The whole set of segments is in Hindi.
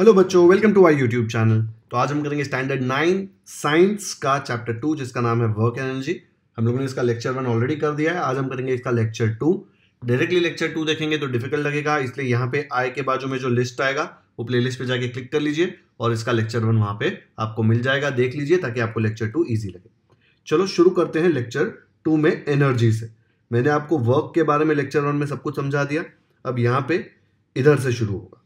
हेलो बच्चों welcome to my YouTube channel तो आज हम करेंगे स्टैंडर्ड नाइन साइंस का चैप्टर टू जिसका नाम है वर्क एनर्जी हम लोगों ने इसका लेक्चर वन ऑलरेडी कर दिया है आज हम करेंगे इसका lecture two directly lecture two देखेंगे तो डिफिकल्ट लगेगा इसलिए यहाँ पे आय के बाजू में जो लिस्ट आएगा वो प्ले लिस्ट पर जाके क्लिक कर लीजिए और इसका लेक्चर वन वहाँ पर आपको मिल जाएगा देख लीजिए ताकि आपको लेक्चर टू ईजी लगे चलो शुरू करते हैं लेक्चर टू में एनर्जी से मैंने आपको वर्क के बारे में लेक्चर वन में सब कुछ समझा दिया अब यहाँ पे इधर से शुरू होगा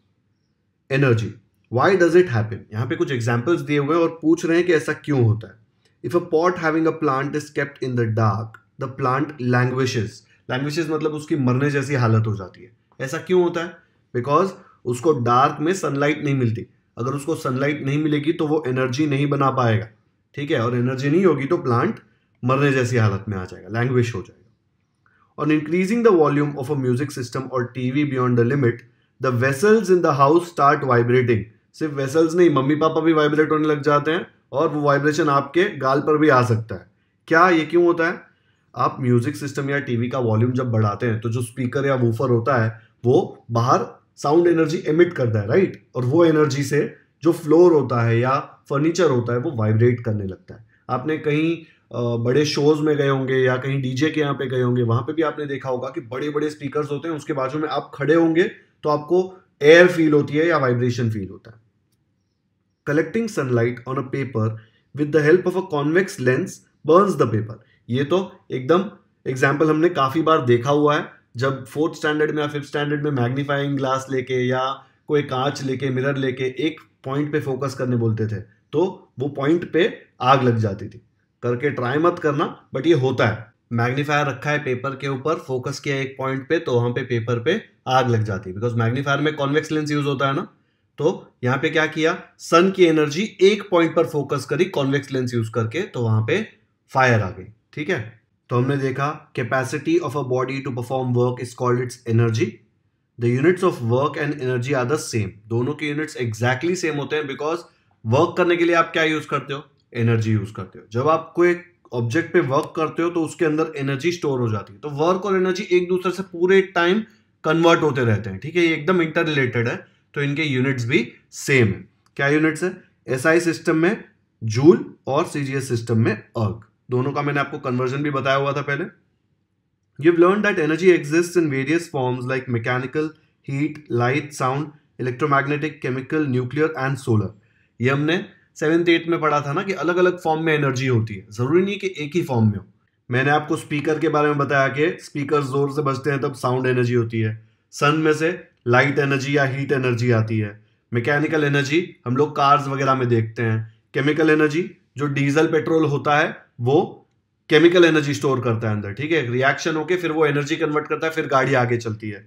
energy why does it happen यहाँ पे कुछ एग्जाम्पल्स दिए हुए हैं और पूछ रहे हैं कि ऐसा क्यों होता है if a pot having a plant is kept in the dark the plant languishes languishes मतलब उसकी मरने जैसी हालत हो जाती है ऐसा क्यों होता है बिकॉज उसको डार्क में सनलाइट नहीं मिलती अगर उसको सनलाइट नहीं मिलेगी तो वो एनर्जी नहीं बना पाएगा ठीक है और एनर्जी नहीं होगी तो प्लांट मरने जैसी हालत में आ जाएगा लैंग्वेज हो जाएगा on increasing the volume of a music system और TV beyond the limit the vessels in the house start vibrating सिर्फ वेसल्स नहीं मम्मी पापा भी वाइब्रेट होने लग जाते हैं और वो वाइब्रेशन आपके गाल पर भी आ सकता है क्या ये क्यों होता है आप म्यूजिक सिस्टम या टीवी का वॉल्यूम जब बढ़ाते हैं तो जो स्पीकर या वूफर होता है वो बाहर साउंड एनर्जी एमिट करता है राइट और वो एनर्जी से जो फ्लोर होता है या फर्नीचर होता है वो वाइब्रेट करने लगता है आपने कहीं बड़े शोज में गए होंगे या कहीं डीजे के यहाँ पे गए होंगे वहां पे भी आपने देखा होगा कि बड़े बड़े स्पीकर्स होते हैं उसके बाजू में आप खड़े होंगे तो आपको एयर फील होती है या वाइब्रेशन फील होता है collecting sunlight on a paper with the help of a convex lens burns the paper ये तो एकदम एग्जाम्पल हमने काफ़ी बार देखा हुआ है जब फोर्थ स्टैंडर्ड में या फिफ्थ स्टैंडर्ड में मैग्नीफाइंग ग्लास लेके या कोई कांच लेके मिरर लेके एक पॉइंट पे फोकस करने बोलते थे तो वो पॉइंट पे आग लग जाती थी करके ट्राई मत करना बट ये होता है मैग्नीफायर रखा है पेपर के ऊपर फोकस किया एक पॉइंट पे तो वहाँ पे पेपर पे आग लग जाती है बिकॉज मैग्नीफायर में कॉन्वेक्स लेंस यूज होता है ना तो यहां पे क्या किया सन की एनर्जी एक पॉइंट पर फोकस करी कॉन्वेक्स लेंस यूज करके तो वहां पे फायर आ गई ठीक है तो हमने देखा capacity of a body to perform work is called its energy the units of work and energy are the same दोनों के यूनिट्स एग्जैक्टली सेम होते हैं बिकॉज वर्क करने के लिए आप क्या यूज करते हो एनर्जी यूज करते हो जब आप कोई ऑब्जेक्ट पे वर्क करते हो तो उसके अंदर एनर्जी स्टोर हो जाती है तो वर्क और एनर्जी एक दूसरे से पूरे टाइम कन्वर्ट होते रहते हैं ठीक है ये एकदम इंटर रिलेटेड है तो इनके यूनिट्स भी सेम है क्या यूनिट्स है एसआई सिस्टम में जूल और सीजीएस सिस्टम में अर्ग दोनों का मैंने आपको कन्वर्जन भी बताया हुआ था पहले you learn that energy exist in various forms like mechanical heat light sound electromagnetic chemical nuclear and solar ये हमने सेवेंथ एट में पढ़ा था ना कि अलग अलग फॉर्म में एनर्जी होती है ज़रूरी नहीं कि एक ही फॉर्म में हो मैंने आपको स्पीकर के बारे में बताया कि स्पीकर ज़ोर से बजते हैं तब साउंड एनर्जी होती है सन में से लाइट एनर्जी या हीट एनर्जी आती है मैकेनिकल एनर्जी हम लोग कार्स वगैरह में देखते हैं केमिकल एनर्जी जो डीजल पेट्रोल होता है वो केमिकल एनर्जी स्टोर करता है अंदर ठीक है रिएक्शन होके फिर वो एनर्जी कन्वर्ट करता है फिर गाड़ी आगे चलती है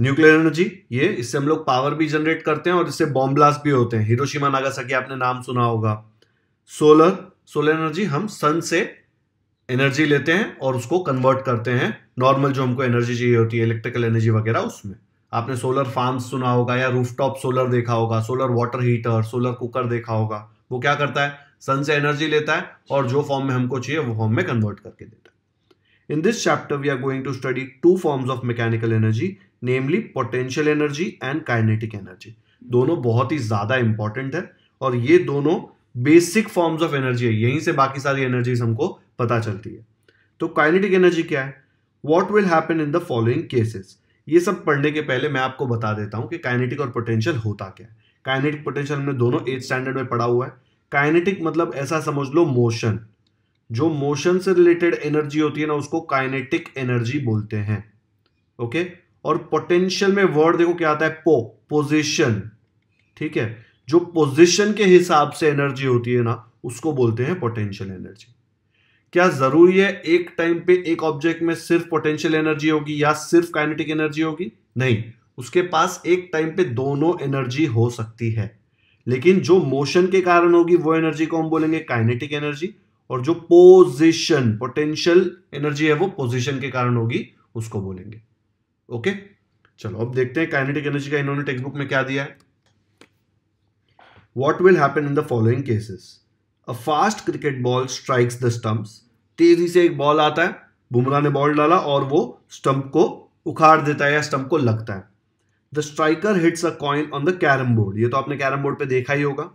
न्यूक्लियर एनर्जी ये इससे हम लोग पावर भी जनरेट करते हैं और इससे बॉम्ब ब्लास्ट भी होते हैं हिरोशिमा नागासाकी आपने नाम सुना होगा सोलर सोलर एनर्जी हम सन से एनर्जी लेते हैं और उसको कन्वर्ट करते हैं नॉर्मल जो हमको एनर्जी चाहिए होती है इलेक्ट्रिकल एनर्जी वगैरह उसमें आपने सोलर फार्म्स सुना होगा या रूफटॉप सोलर देखा होगा solar water heater solar cooker देखा होगा वो क्या करता है सन से एनर्जी लेता है और जो फॉर्म में हमको चाहिए वो फॉर्म में कन्वर्ट करके देता है in this chapter we are going to study two forms of mechanical energy namely potential energy and kinetic energy दोनों बहुत ही ज़्यादा इंपॉर्टेंट है और ये दोनों बेसिक फॉर्म्स ऑफ एनर्जी है यहीं से बाकी सारी एनर्जीज हमको पता चलती है तो काइनेटिक एनर्जी क्या है what will happen in the following cases ये सब पढ़ने के पहले मैं आपको बता देता हूँ कि काइनेटिक और पोटेंशियल होता क्या है काइनेटिक पोटेंशियल हमने दोनों एट स्टैंडर्ड में पढ़ा हुआ है काइनेटिक मतलब ऐसा समझ लो मोशन जो मोशन से रिलेटेड एनर्जी होती है ना उसको काइनेटिक एनर्जी बोलते हैं ओके और पोटेंशियल में वर्ड देखो क्या आता है पो पोजिशन ठीक है जो पोजिशन के हिसाब से एनर्जी होती है ना उसको बोलते हैं पोटेंशियल एनर्जी क्या जरूरी है एक टाइम पे एक ऑब्जेक्ट में सिर्फ पोटेंशियल एनर्जी होगी या सिर्फ काइनेटिक एनर्जी होगी नहीं उसके पास एक टाइम पे दोनों एनर्जी हो सकती है लेकिन जो मोशन के कारण होगी वो एनर्जी को हम बोलेंगे काइनेटिक एनर्जी और जो पोजिशन पोटेंशियल एनर्जी है वो पोजिशन के कारण होगी उसको बोलेंगे ओके चलो अब देखते हैं काइनेटिक एनर्जी का इन्होंने टेक्स्ट बुक में क्या दिया है what will happen in the following cases a fast cricket ball strikes the stumps तेजी से एक बॉल आता है बुमराह ने बॉल डाला और वो स्टंप को उखाड़ देता है या स्टंप को लगता है the striker hits a coin on the carrom board ये तो आपने कैरम बोर्ड पे देखा ही होगा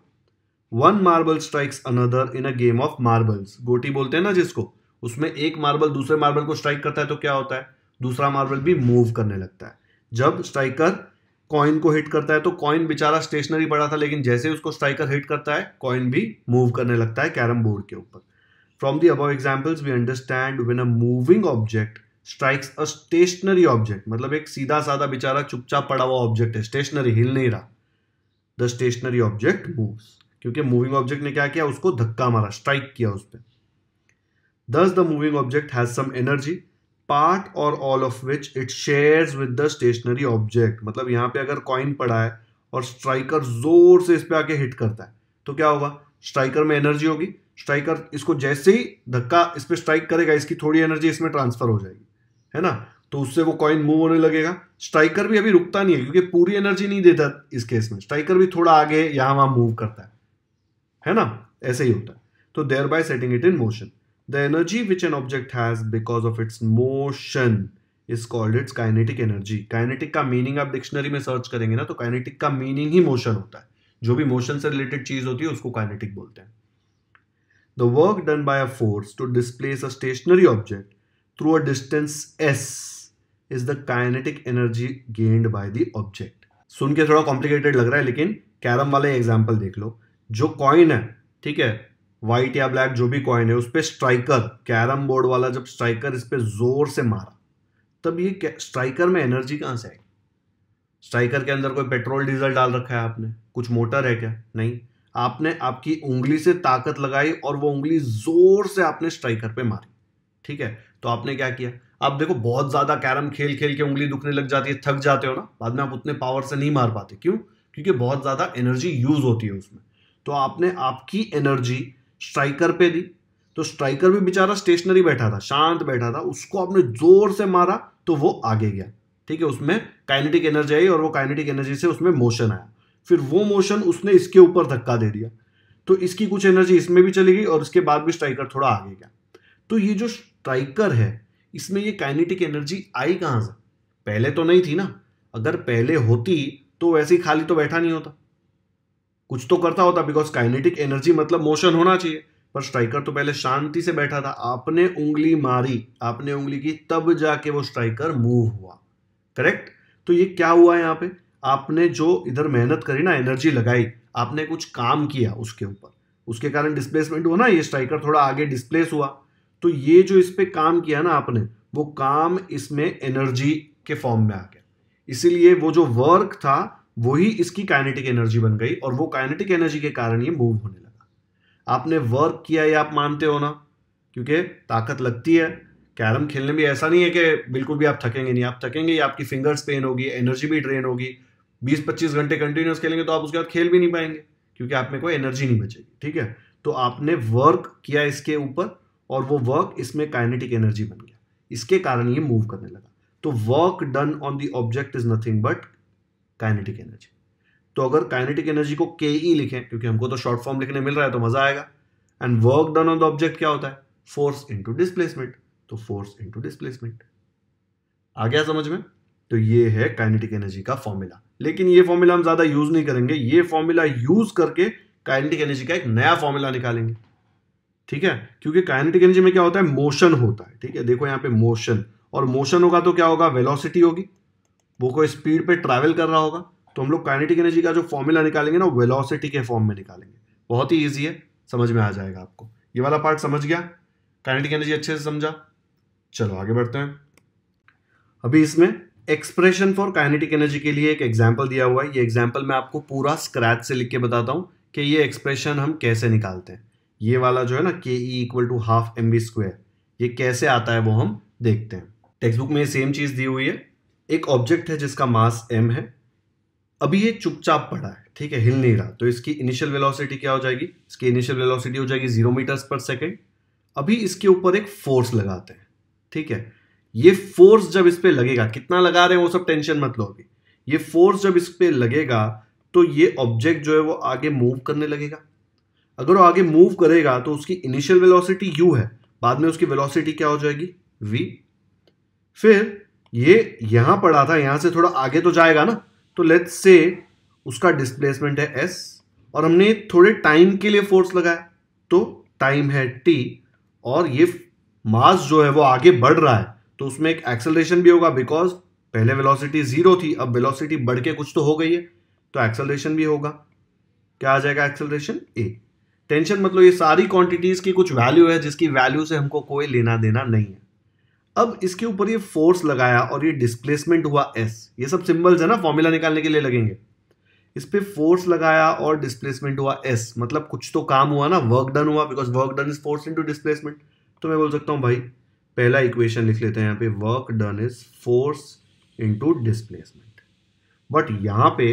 one marble strikes another in a game of marbles गोटी बोलते हैं ना जिसको उसमें एक मार्बल दूसरे मार्बल को स्ट्राइक करता है तो क्या होता है दूसरा मार्बल भी मूव करने लगता है जब स्ट्राइकर कॉइन को हिट करता है तो कॉइन बेचारा स्टेशनरी पड़ा था लेकिन जैसे उसको स्ट्राइकर हिट करता है कॉइन भी मूव करने लगता है कैरम बोर्ड के ऊपर From the above examples, we understand when a moving object strikes a stationary object, मतलब एक सीधा साधा बेचारा चुपचाप पड़ा हुआ ऑब्जेक्ट है स्टेशनरी हिल नहीं रहा द स्टेशनरी ऑब्जेक्ट मूव्स क्योंकि मूविंग ऑब्जेक्ट ने क्या किया उसको धक्का मारा स्ट्राइक किया उस पर thus the moving object has some energy part और all of which it shares with the stationary object मतलब यहाँ पे अगर कॉइन पड़ा है और स्ट्राइकर जोर से इस पर आके हिट करता है तो क्या होगा स्ट्राइकर में एनर्जी होगी स्ट्राइकर इसको जैसे ही धक्का इस पर स्ट्राइक करेगा इसकी थोड़ी एनर्जी इसमें ट्रांसफर हो जाएगी है ना तो उससे वो कॉइन मूव होने लगेगा स्ट्राइकर भी अभी रुकता नहीं है क्योंकि पूरी एनर्जी नहीं देता इस केस में स्ट्राइकर भी थोड़ा आगे यहां वहां मूव करता है है ना ऐसे ही होता है तो there by setting it in motion the energy which an object has because of its motion is called its kinetic energy kinetic का मीनिंग आप डिक्शनरी में सर्च करेंगे ना तो काइनेटिक का मीनिंग ही मोशन होता है जो भी मोशन से रिलेटेड चीज होती है उसको काइनेटिक बोलते हैं the work done by a force to displace a stationary object through a distance s is the kinetic energy gained by the object. सुन के थोड़ा कॉम्प्लिकेटेड लग रहा है लेकिन कैरम वाले एग्जाम्पल देख लो जो कॉइन है ठीक है व्हाइट या ब्लैक जो भी कॉइन है उस पर स्ट्राइकर कैरम बोर्ड वाला जब स्ट्राइकर इस पर जोर से मारा तब ये स्ट्राइकर में एनर्जी कहाँ से आई स्ट्राइकर के अंदर कोई पेट्रोल डीजल डाल रखा है आपने कुछ मोटर है क्या नहीं आपने आपकी उंगली से ताकत लगाई और वो उंगली जोर से आपने स्ट्राइकर पे मारी ठीक है तो आपने क्या किया आप देखो बहुत ज़्यादा कैरम खेल खेल के उंगली दुखने लग जाती है थक जाते हो ना बाद में आप उतने पावर से नहीं मार पाते क्यों क्योंकि बहुत ज़्यादा एनर्जी यूज होती है उसमें तो आपने आपकी एनर्जी स्ट्राइकर पे दी तो स्ट्राइकर भी बेचारा स्टेशनरी बैठा था शांत बैठा था उसको आपने जोर से मारा तो वो आगे गया ठीक है उसमें काइनेटिक एनर्जी आई और वो काइनेटिक एनर्जी से उसमें मोशन आया फिर वो मोशन उसने इसके ऊपर धक्का दे दिया तो इसकी कुछ एनर्जी इसमें भी चली गई और इसके बाद भी स्ट्राइकर थोड़ा आगे गया तो ये जो स्ट्राइकर है इसमें ये काइनेटिक एनर्जी आई कहाँ से पहले तो नहीं थी ना अगर पहले होती तो वैसे ही खाली तो बैठा नहीं होता कुछ तो करता होता बिकॉज काइनेटिक एनर्जी मतलब मोशन होना चाहिए पर स्ट्राइकर तो पहले शांति से बैठा था आपने उंगली मारी आपने उंगली की तब जाके वो स्ट्राइकर मूव हुआ करेक्ट तो ये क्या हुआ यहाँ पे आपने जो इधर मेहनत करी ना एनर्जी लगाई आपने कुछ काम किया उसके ऊपर उसके कारण डिस्प्लेसमेंट हुआ ना ये स्ट्राइकर थोड़ा आगे डिस्प्लेस हुआ तो ये जो इस पर काम किया ना आपने वो काम इसमें एनर्जी के फॉर्म में आ गया इसीलिए वो जो वर्क था वही इसकी काइनेटिक एनर्जी बन गई और वो काइनेटिक एनर्जी के कारण ये मूव होने लगा आपने वर्क किया ये आप मानते हो ना क्योंकि ताकत लगती है कैरम खेलने में ऐसा नहीं है कि बिल्कुल भी आप थकेंगे नहीं आप थकेंगे या आपकी फिंगर्स पेन होगी एनर्जी भी ड्रेन होगी बीस पच्चीस घंटे कंटिन्यूस खेलेंगे तो आप उसके बाद खेल भी नहीं पाएंगे क्योंकि आप में कोई एनर्जी नहीं बचेगी ठीक है तो आपने वर्क किया इसके ऊपर और वो वर्क इसमें काइनेटिक एनर्जी बन गया इसके कारण ये मूव करने लगा तो work done on the object is nothing but kinetic energy तो अगर काइनेटिक एनर्जी को के ई e लिखें क्योंकि हमको तो शॉर्ट फॉर्म लिखने मिल रहा है तो मजा आएगा and work done on the object क्या होता है फोर्स इंटू डिस्प्लेसमेंट तो फोर्स इंटू डिस्प्लेसमेंट आ गया समझ में तो ये है काइनेटिक एनर्जी का फॉर्मूला लेकिन ये फॉर्मूला हम ज़्यादा यूज़ नहीं करेंगे ये फॉर्मूला यूज़ करके काइनेटिक एनर्जी का एक नया फॉर्मूला निकालेंगे ठीक है क्योंकि काइनेटिक एनर्जी में क्या होता है मोशन होता है ठीक है देखो यहाँ पे मोशन और मोशन होगा तो क्या होगा वेलोसिटी होगी वो कोई स्पीड पे ट्रैवल कर रहा होगा तो हम लोग काइनेटिक एनर्जी का जो फॉर्मूला निकालेंगे ना वेलोसिटी के फॉर्म में निकालेंगे बहुत ही ईजी है समझ में आ जाएगा आपको ये वाला पार्ट समझ गया काइनेटिक एनर्जी अच्छे से समझा चलो आगे बढ़ते हैं अभी इसमें एक्सप्रेशन फॉर काइनेटिक एनर्जी के लिए एक एग्जाम्पल दिया हुआ है ये एग्जाम्पल मैं आपको पूरा स्क्रैच से लिख के बताता हूँ कि ये एक्सप्रेशन हम कैसे निकालते हैं ये वाला जो है ना K E equal to half M v square ये कैसे आता है वो हम देखते हैं टेक्स्ट बुक में सेम चीज़ दी हुई है एक ऑब्जेक्ट है जिसका मास एम है अभी ये चुपचाप पड़ा है ठीक है हिल नहीं रहा तो इसकी इनिशियल वेलोसिटी क्या हो जाएगी इसकी इनिशियल वेलोसिटी हो जाएगी जीरो मीटर्स पर सेकेंड अभी इसके ऊपर एक फोर्स लगाते हैं ठीक है ये फोर्स जब इस पर लगेगा कितना लगा रहे हैं वो सब टेंशन मत अभी ये फोर्स जब इस पर लगेगा तो ये ऑब्जेक्ट जो है वो आगे मूव करने लगेगा अगर वो आगे मूव करेगा तो उसकी इनिशियल वेलोसिटी यू है बाद में उसकी वेलोसिटी क्या हो जाएगी वी फिर ये यहां पड़ा था यहां से थोड़ा आगे तो जाएगा ना तो लेट्स से उसका डिस्प्लेसमेंट है एस और हमने थोड़े टाइम के लिए फोर्स लगाया तो टाइम है टी और ये मास जो है वो आगे बढ़ रहा है तो उसमें एक एक्सेलरेशन भी होगा बिकॉज पहले वेलोसिटी जीरो थी अब वेलोसिटी बढ़ के कुछ तो हो गई है तो एक्सेलरेशन भी होगा क्या आ जाएगा एक्सेलरेशन ए टेंशन मतलब ये सारी क्वांटिटीज की कुछ वैल्यू है जिसकी वैल्यू से हमको कोई लेना देना नहीं है अब इसके ऊपर ये फोर्स लगाया और ये डिस्प्लेसमेंट हुआ एस ये सब सिंबल्स है ना फॉर्मूला निकालने के लिए लगेंगे इस पर फोर्स लगाया और डिस्प्लेसमेंट हुआ एस मतलब कुछ तो काम हुआ ना वर्क डन हुआ because work done is force to displacement तो मैं बोल सकता हूँ भाई पहला इक्वेशन लिख लेते हैं यहाँ पे work done is force into displacement but यहाँ पे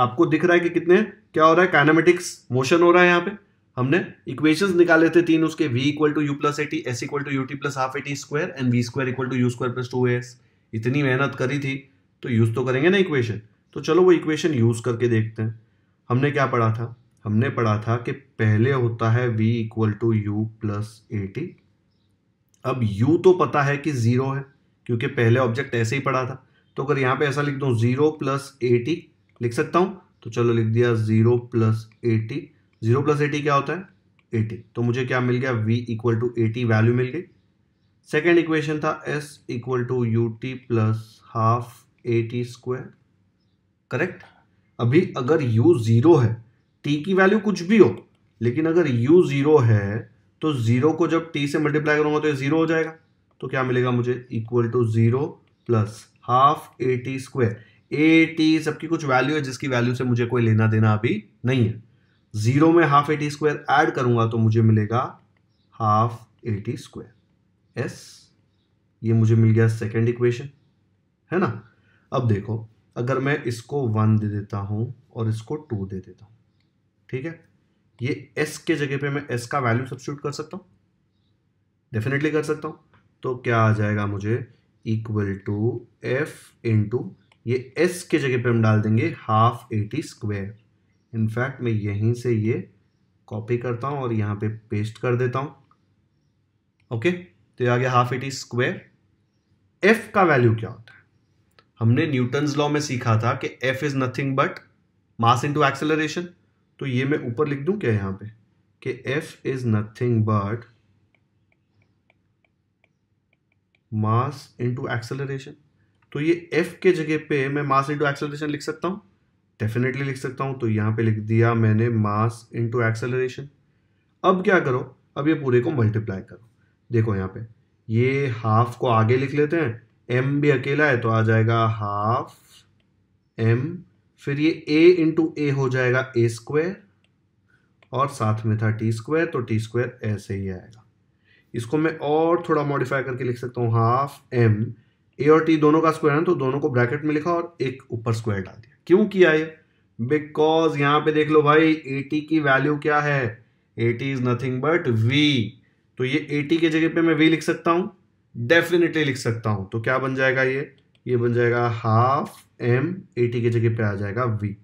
आपको दिख रहा है कि कितने क्या हो रहा है काइनामेटिक्स मोशन हो रहा है यहाँ पे हमने इक्वेशंस निकाले थे तीन उसके v equal to u plus a t s equal to u t plus half a t square and v square equal to you square plus two a इतनी मेहनत करी थी तो यूज़ तो करेंगे ना इक्वेशन तो चलो वो इक्वेशन यूज़ करके देखते हैं हमने क्या पढ़ा था हमने पढ़ा था कि पहले होता है v equal to u plus a t अब u तो पता है कि ज़ीरो है क्योंकि पहले ऑब्जेक्ट ऐसे ही पड़ा था तो अगर यहाँ पे ऐसा लिख दूँ ज़ीरो प्लस एटी लिख सकता हूँ तो चलो लिख दिया zero plus a t zero plus a t क्या होता है एटी तो मुझे क्या मिल गया v equal to a t value मिल गई सेकेंड इक्वेशन था s equal to u t plus half a t square correct अभी अगर यू ज़ीरो है टी की वैल्यू कुछ भी हो लेकिन अगर यू ज़ीरो है तो जीरो को जब टी से मल्टीप्लाई करूंगा तो ये जीरो हो जाएगा तो क्या मिलेगा मुझे equal to zero plus half a t square a t सबकी कुछ वैल्यू है जिसकी वैल्यू से मुझे कोई लेना देना अभी नहीं है जीरो में half a t square add करूंगा तो मुझे मिलेगा half a t square s ये मुझे मिल गया सेकेंड इक्वेशन है ना अब देखो अगर मैं इसको वन दे देता हूं और इसको टू दे देता हूँ ठीक है ये एस के जगह पे मैं एस का वैल्यू सब्सिट्यूट कर सकता हूँ डेफिनेटली कर सकता हूँ तो क्या आ जाएगा मुझे इक्वल टू एफ टू ये एस के जगह पे हम डाल देंगे हाफ एटी स्क्वेयर इनफैक्ट मैं यहीं से ये कॉपी करता हूँ और यहाँ पे पेस्ट कर देता हूँ ओके तो ये आ गया हाफ एटी स्क्वेयर एफ का वैल्यू क्या होता है हमने न्यूटन्स लॉ में सीखा था कि F is nothing but mass into acceleration तो ये मैं ऊपर लिख दूं क्या यहां पे कि F is nothing but mass into acceleration तो ये एफ के जगह पे मैं मास इनटू एक्सेलरेशन लिख सकता हूं डेफिनेटली लिख सकता हूं तो यहां पे लिख दिया मैंने मास इनटू एक्सेलरेशन अब क्या करो अब ये पूरे को मल्टीप्लाई करो देखो यहाँ पे ये हाफ को आगे लिख लेते हैं एम भी अकेला है तो आ जाएगा हाफ एम फिर ये a इंटू ए हो जाएगा ए स्क्वायर और साथ में था टी स्क्वायर तो टी स्क्वायर ऐसे ही आएगा इसको मैं और थोड़ा मॉडिफाई करके लिख सकता हूँ हाफ एम ए और टी दोनों का स्क्वायर है तो दोनों को ब्रैकेट में लिखा और एक ऊपर स्क्वायर डाल दिया क्यों किया ये बिकॉज यहाँ पे देख लो भाई टी की वैल्यू क्या है a is nothing but v तो ये टी की जगह पे मैं वी लिख सकता हूँ डेफिनेटली लिख सकता हूँ तो क्या बन जाएगा ये ये बन जाएगा हाफ एम ए टी की जगह पे आ जाएगा वी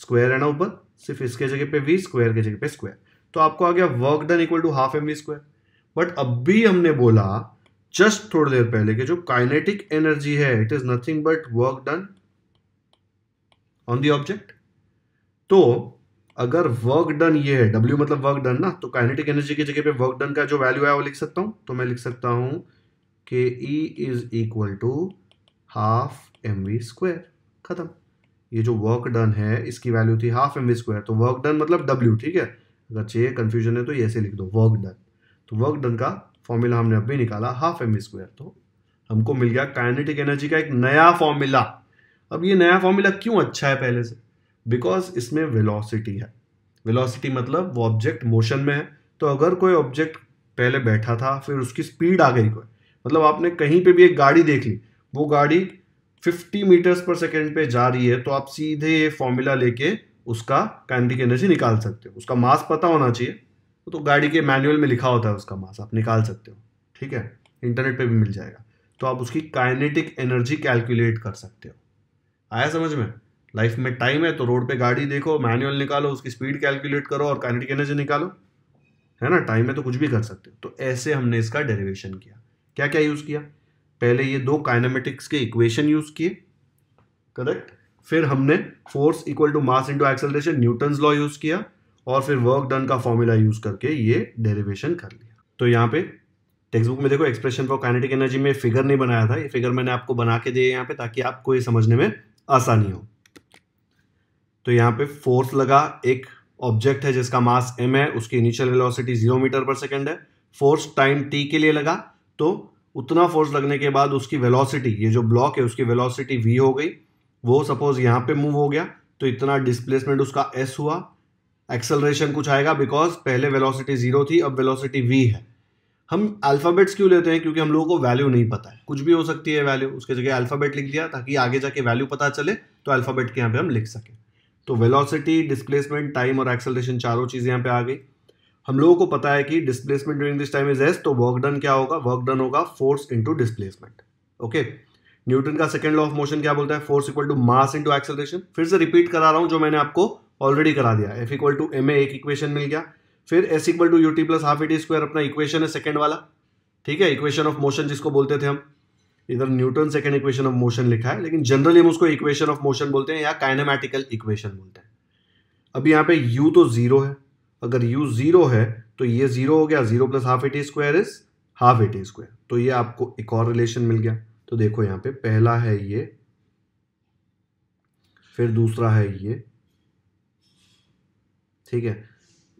स्क्वायर है ना ऊपर सिर्फ इसके जगह पे वी स्क्वायर के जगह पे स्क्वायर तो आपको आ गया work done equal to half M v square but अब भी हमने बोला जस्ट थोड़ी देर पहले कि जो काइनेटिक एनर्जी है it is nothing but work done on the object तो अगर वर्क डन ये है डब्ल्यू मतलब वर्क डन ना तो काइनेटिक एनर्जी की जगह पे वर्क डन का जो वैल्यू है वो लिख सकता हूं तो मैं लिख सकता हूं कि E is equal to half M v square खत्म ये जो वर्क डन है इसकी वैल्यू थी हाफ एम वी स्क्वायर तो वर्क डन मतलब डब्ल्यू ठीक है अगर चाहिए कन्फ्यूजन है तो ऐसे लिख दो वर्क डन तो वर्क डन का फॉर्मूला हमने अभी निकाला हाफ एम वी स्क्वायर तो हमको मिल गया काइनेटिक एनर्जी का एक नया फॉर्मूला अब ये नया फॉर्मूला क्यों अच्छा है पहले से बिकॉज इसमें वेलोसिटी है वेलोसिटी मतलब वो ऑब्जेक्ट मोशन में है तो अगर कोई ऑब्जेक्ट पहले बैठा था फिर उसकी स्पीड आ गई कोई मतलब आपने कहीं पे भी एक गाड़ी देख ली वो गाड़ी 50 मीटर्स पर सेकेंड पे जा रही है तो आप सीधे ये फॉर्मूला लेके उसका कैंडिक एनर्जी निकाल सकते हो उसका मास पता होना चाहिए तो गाड़ी के मैनुअल में लिखा होता है उसका मास आप निकाल सकते हो ठीक है इंटरनेट पे भी मिल जाएगा तो आप उसकी काइनेटिक एनर्जी कैलकुलेट कर सकते हो आया समझ में लाइफ में टाइम है तो रोड पे गाड़ी देखो मैनुअल निकालो उसकी स्पीड कैलकुलेट करो और काइनेटिक एनर्जी निकालो है ना टाइम है तो कुछ भी कर सकते हो तो ऐसे हमने इसका डेरिवेशन किया क्या क्या यूज़ किया पहले ये दो काइनामेटिक्स के इक्वेशन यूज किए करेक्ट फिर हमने force equal to mass into acceleration Newton law use किया और फिर वर्क डन का फॉर्मूला यूज करके ये डेरिवेशन कर लिया तो यहाँ पे टेक्स्ट बुक में देखो एक्सप्रेशन फॉर काइनेटिक एनर्जी में फिगर नहीं बनाया था ये फिगर मैंने आपको बना के दिए यहाँ पे ताकि आपको ये समझने में आसानी हो तो यहाँ पे फोर्स लगा एक ऑब्जेक्ट है जिसका मास एम है उसकी initial velocity zero metre per second है फोर्स टाइम टी के लिए लगा तो उतना फोर्स लगने के बाद उसकी वेलोसिटी ये जो ब्लॉक है उसकी वेलोसिटी वी हो गई वो सपोज यहाँ पे मूव हो गया तो इतना डिस्प्लेसमेंट उसका एस हुआ एक्सेलरेशन कुछ आएगा बिकॉज पहले वेलोसिटी जीरो थी अब वेलोसिटी वी है हम अल्फ़ाबेट्स क्यों लेते हैं क्योंकि हम लोगों को वैल्यू नहीं पता है कुछ भी हो सकती है वैल्यू उसके जगह अल्फ़ाबेट लिख दिया ताकि आगे जाके वैल्यू पता चले तो अल्फ़ाबेट के यहाँ पे हम लिख सकें तो वेलोसिटी डिस्प्लेसमेंट टाइम और एक्सेलरेशन चारों चीज़ें यहाँ पे आ गई हम लोगों को पता है कि displacement during this time is s तो वर्क डन क्या होगा वर्क डन होगा force into displacement okay Newton का सेकेंड लॉ ऑफ मोशन क्या बोलता है force equal to mass into acceleration फिर से रिपीट करा रहा हूँ जो मैंने आपको ऑलरेडी करा दिया F equal to m a एक इक्वेशन मिल गया फिर s equal to u t plus half a t square अपना इक्वेशन है सेकंड वाला ठीक है इक्वेशन ऑफ मोशन जिसको बोलते थे हम इधर Newton second equation of motion लिखा है लेकिन जनरली हम उसको इक्वेशन ऑफ मोशन बोलते हैं या काइनामेटिकल इक्वेशन बोलते हैं अब यहाँ पे यू तो जीरो है अगर u ज़ीरो है तो ये ज़ीरो हो गया zero plus half a t square is half a t square तो ये आपको एक और रिलेशन मिल गया तो देखो यहां पे पहला है ये फिर दूसरा है ये ठीक है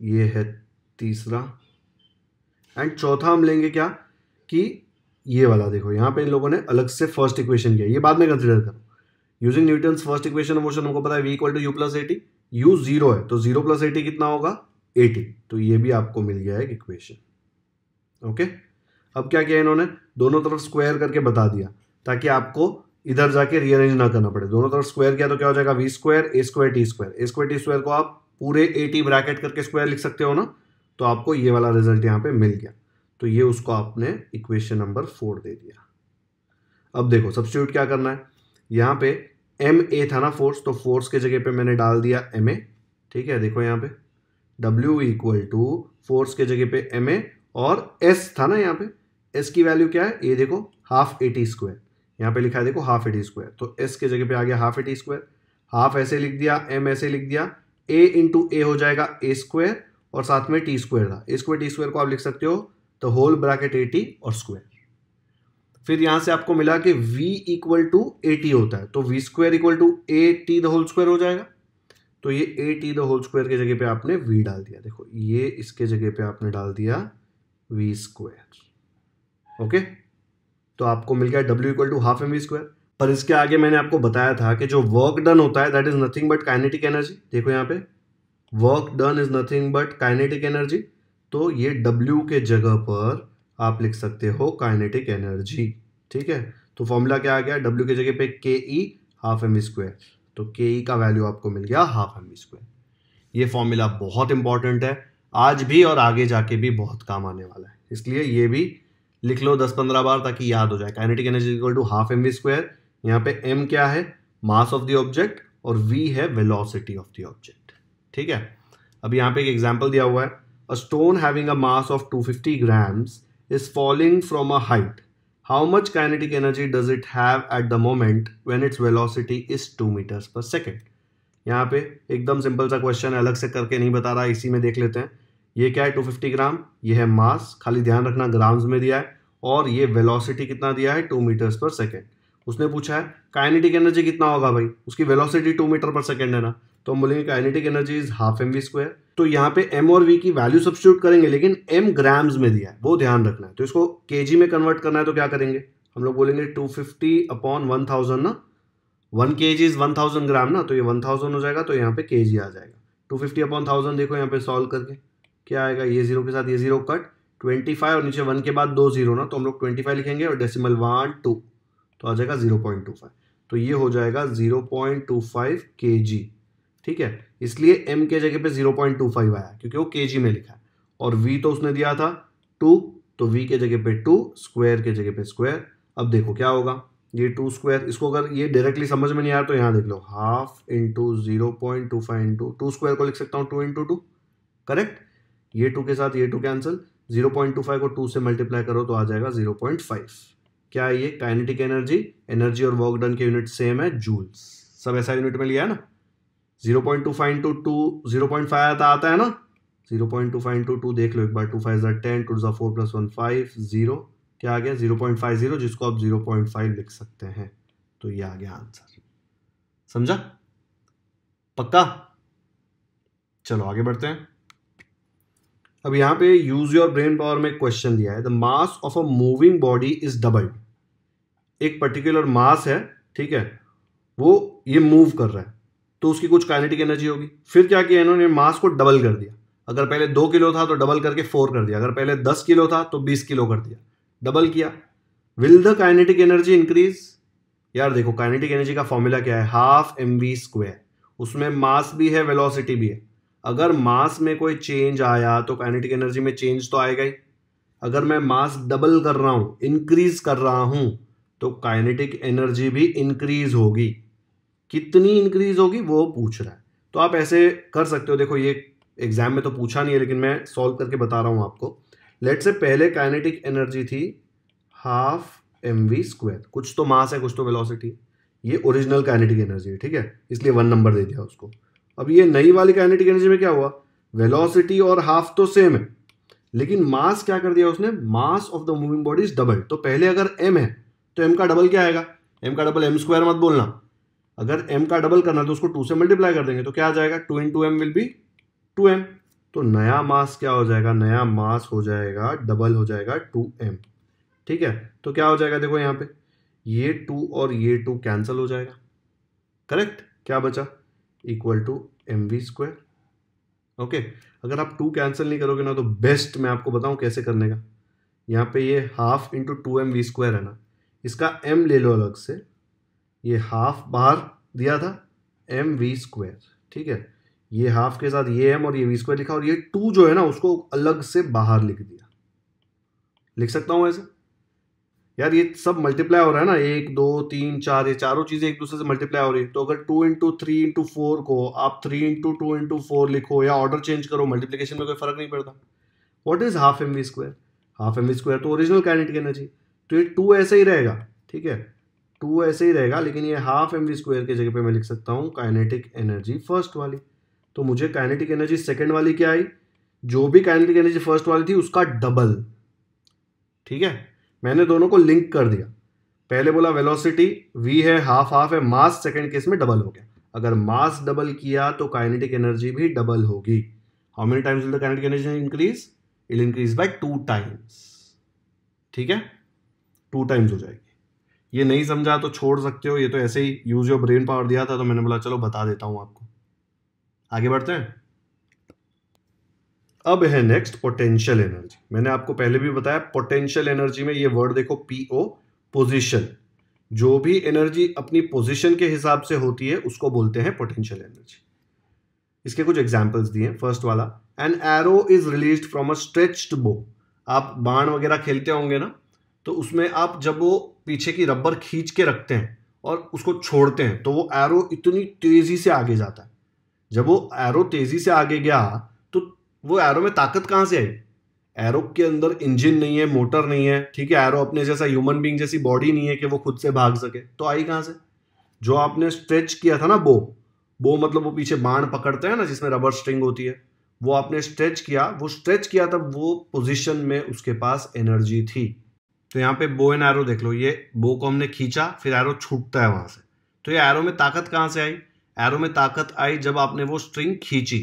ये है तीसरा एंड चौथा हम लेंगे क्या कि ये वाला देखो यहां पे इन लोगों ने अलग से फर्स्ट इक्वेशन किया ये बाद में कंसिडर करो using Newton first equation motion हमको पता है v equal to u plus a t u zero है तो जीरो प्लस एटी कितना होगा एटी तो ये भी आपको मिल गया है एक इक्वेशन ओके अब क्या किया इन्होंने दोनों तरफ स्क्वायर करके बता दिया ताकि आपको इधर जाके रीअरेंज ना करना पड़े दोनों तरफ स्क्वायर किया तो क्या हो जाएगा v square a square t square a square t square को आप पूरे ए टी ब्रैकेट करके स्क्वायर लिख सकते हो ना तो आपको ये वाला रिजल्ट यहाँ पे मिल गया तो ये उसको आपने इक्वेशन नंबर फोर दे दिया अब देखो सब्सिट्यूट क्या करना है यहाँ पे एम ए था ना फोर्स तो फोर्स के जगह पे मैंने डाल दिया एम ए ठीक है देखो यहाँ पे डब्ल्यू इक्वल टू फोर्स के जगह पे एम ए और एस था ना यहाँ पे एस की वैल्यू क्या है ये देखो हाफ ए टी स्क्वायर यहाँ पे लिखा है देखो हाफ ए टी स्क्वायर तो एस के जगह पे आ गया half a t square half ऐसे लिख दिया एम ऐसे लिख दिया ए इंटू ए हो जाएगा ए स्क्वायर और साथ में टी स्क्वायर था ए स्क्वायर टी स्क्वायर को आप लिख सकते हो तो होल ब्राकेट ए टी और स्क्वायर फिर यहाँ से आपको मिला कि v equal to a t होता है तो v square equal to a t the whole square हो जाएगा तो ये a t the whole square की जगह पे आपने वी डाल दिया देखो ये इसके जगह पे आपने डाल दिया वी स्क्वायर ओके तो आपको मिल गया W equal to half M v square पर इसके आगे मैंने आपको बताया था कि जो वर्क डन होता है that is nothing but kinetic energy देखो यहाँ पे work done is nothing but kinetic energy तो ये डब्ल्यू के जगह पर आप लिख सकते हो काइनेटिक एनर्जी ठीक है तो फॉर्मूला क्या आ गया डब्ल्यू के जगह पे के ई हाफ एम स्क्वायर तो के ई का वैल्यू आपको मिल गया हाफ एम बी स्क्वायर ये फॉर्मूला बहुत इंपॉर्टेंट है आज भी और आगे जाके भी बहुत काम आने वाला है इसलिए ये भी लिख लो दस पंद्रह बार ताकि याद हो जाए kinetic energy equal to half M v square यहाँ पे एम क्या है मास ऑफ द ऑब्जेक्ट और वी है वेलोसिटी ऑफ द ऑब्जेक्ट ठीक है अब यहाँ पे एक एग्जाम्पल दिया हुआ है a stone having a mass of two fifty grams is falling from a height how much kinetic energy does it have at the moment when its velocity is 2 meters per second यहाँ पे एकदम सिंपल सा क्वेश्चन अलग से करके नहीं बता रहा इसी में देख लेते हैं ये क्या है 250 ग्राम ये है मास खाली ध्यान रखना ग्राम्स में दिया है और ये वेलोसिटी कितना दिया है 2 मीटर्स पर सेकेंड उसने पूछा है काइनेटिक एनर्जी कितना होगा भाई उसकी वेलोसिटी 2 मीटर पर सेकेंड है ना तो हम बोलेंगे kinetic energy is half M v square तो यहाँ पे एम और वी की वैल्यू सब्सिट्यूट करेंगे लेकिन एम ग्राम्स में दिया है वो ध्यान रखना है तो इसको जी में कन्वर्ट करना है तो क्या करेंगे हम लोग बोलेंगे two fifty upon one thousand ना one K G is one thousand gram ना तो ये वन थाउजेंड हो जाएगा तो यहाँ पे के जी आ जाएगा टू फिफ्टी अपॉन थाउजेंड देखो यहाँ पे सॉल्व करके क्या आएगा ये जीरो के साथ ये जीरो कट ट्वेंटी फाइव और नीचे वन के बाद दो जीरो ना तो हम लोग ट्वेंटी फाइव लिखेंगे और डेसिमल वन टू तो आ जाएगा जीरो पॉइंट टू फाइव तो ये हो जाएगा जीरो पॉइंट टू फाइव के जी ठीक है इसलिए एम के जगह पे 0.25 आया क्योंकि वो के में लिखा है और वी तो उसने दिया था टू तो वी के जगह पे टू स्क्वायर के जगह पे स्क्वायर अब देखो क्या होगा ये टू स्क्वायर इसको अगर ये डायरेक्टली समझ में नहीं आया तो यहाँ देख लो half into zero point two five into two square को लिख सकता हूँ टू इंटू टू करेक्ट ये टू के साथ ये two cancel zero point two five को टू से मल्टीप्लाई करो तो आ जाएगा जीरो पॉइंट फाइव क्या है ये काइनेटिक एनर्जी एनर्जी और वर्क डन के यूनिट सेम है जूल्स सब ऐसा यूनिट में लिया है ना zero point two five into two zero point five आता आता है ना zero point two five into two देख लो एक बार टू फाइव टेन टू जो four plus one five zero क्या आ गया जीरो पॉइंट फाइव जीरो जिसको आप जीरो पॉइंट फाइव लिख सकते हैं तो ये आ गया आंसर समझा पक्का चलो आगे बढ़ते हैं अब यहां पे यूज योर ब्रेन पावर में क्वेश्चन दिया है the mass of a moving body is doubled एक पर्टिकुलर मास है ठीक है वो ये मूव कर रहा है तो उसकी कुछ काइनेटिक एनर्जी होगी फिर क्या किया इन्होंने मास को डबल कर दिया अगर पहले दो किलो था तो डबल करके फोर कर दिया अगर पहले दस किलो था तो बीस किलो कर दिया डबल किया will the kinetic energy increase यार देखो काइनेटिक एनर्जी का फॉर्मूला क्या है हाफ एम वी स्क्वायर उसमें मास भी है वेलोसिटी भी है अगर मास में कोई चेंज आया तो काइनेटिक एनर्जी में चेंज तो आएगा ही अगर मैं मास डबल कर रहा हूँ इंक्रीज कर रहा हूँ तो काइनेटिक एनर्जी भी इंक्रीज होगी कितनी इंक्रीज होगी वो पूछ रहा है तो आप ऐसे कर सकते हो देखो ये एग्जाम में तो पूछा नहीं है लेकिन मैं सॉल्व करके बता रहा हूँ आपको लेट से पहले काइनेटिक एनर्जी थी हाफ एम वी स्क्वायर कुछ तो मास है कुछ तो वेलोसिटी ये ओरिजिनल काइनेटिक एनर्जी है ठीक है इसलिए वन नंबर दे दिया उसको अब ये नई वाली काइनेटिक एनर्जी में क्या हुआ वेलोसिटी और हाफ तो सेम है लेकिन मास क्या कर दिया उसने mass of the moving body is double तो पहले अगर एम है तो एम का डबल क्या आएगा एम का डबल एम स्क्वायर मत बोलना अगर m का डबल करना है तो उसको टू से मल्टीप्लाई कर देंगे तो क्या आ जाएगा two into m will be two m तो नया मास क्या हो जाएगा नया मास हो जाएगा डबल हो जाएगा टू एम ठीक है तो क्या हो जाएगा देखो यहाँ पे ये टू और ये टू कैंसिल हो जाएगा करेक्ट क्या बचा equal to m v square okay अगर आप टू कैंसिल नहीं करोगे ना तो बेस्ट मैं आपको बताऊँ कैसे करने का यहाँ पे ये half into two m v square है ना इसका एम ले लो अलग से ये हाफ बाहर दिया था एम वी स्क्वायर ठीक है ये हाफ के साथ ये एम और ये वी स्क्वायर लिखा और ये टू जो है ना उसको अलग से बाहर लिख दिया लिख सकता हूं ऐसे यार ये सब मल्टीप्लाई हो रहा है ना एक दो तीन चार ये चारों चीज़ें एक दूसरे से मल्टीप्लाई हो रही है तो अगर two into three into four को आप three into two into four लिखो या ऑर्डर चेंज करो मल्टीप्लीकेशन में कोई फर्क नहीं पड़ता what is half M v square half M v square तो ओरिजिनल कैंडिडेट की एनर्जी तो ये टू ऐसे ही रहेगा ठीक है टू ऐसे ही रहेगा लेकिन ये हाफ एम वी स्क्वायर की जगह पे मैं लिख सकता हूँ काइनेटिक एनर्जी फर्स्ट वाली तो मुझे काइनेटिक एनर्जी सेकेंड वाली क्या आई जो भी काइनेटिक एनर्जी फर्स्ट वाली थी उसका डबल ठीक है मैंने दोनों को लिंक कर दिया पहले बोला वेलोसिटी वी है हाफ हाफ है मास सेकेंड केस में डबल हो गया अगर मास डबल किया तो काइनेटिक एनर्जी भी डबल होगी how many times will the kinetic energy increase will increase by two times ठीक है टू टाइम्स हो जाएगी ये नहीं समझा तो छोड़ सकते हो ये तो ऐसे ही यूज योर ब्रेन पावर दिया था तो मैंने बोला चलो बता देता हूं आपको आगे बढ़ते हैं अब है नेक्स्ट पोटेंशियल एनर्जी मैंने आपको पहले भी बताया पोटेंशियल एनर्जी में ये वर्ड देखो पी ओ पोजिशन जो भी एनर्जी अपनी पोजिशन के हिसाब से होती है उसको बोलते हैं पोटेंशियल एनर्जी इसके कुछ एग्जाम्पल्स दिए फर्स्ट वाला an arrow is release from a stretched bow आप बाण वगैरह खेलते होंगे ना तो उसमें आप जब वो पीछे की रबर खींच के रखते हैं और उसको छोड़ते हैं तो वो एरो इतनी तेज़ी से आगे जाता है जब वो एरो तेज़ी से आगे गया तो वो एरो में ताकत कहाँ से आई एरो के अंदर इंजन नहीं है मोटर नहीं है ठीक है एरो अपने जैसा ह्यूमन बींग जैसी बॉडी नहीं है कि वो खुद से भाग सके तो आई कहाँ से जो आपने स्ट्रेच किया था ना बो बो मतलब वो पीछे बाण पकड़ते हैं ना जिसमें रबर स्ट्रिंग होती है वो आपने स्ट्रेच किया वो स्ट्रेच किया तब वो पोजिशन में उसके पास एनर्जी थी तो यहाँ पे बो एन एरो देख लो ये बो को हमने खींचा फिर एरो छूटता है वहां से तो ये एरो में ताकत कहाँ से आई एरो में ताकत आई जब आपने वो स्ट्रिंग खींची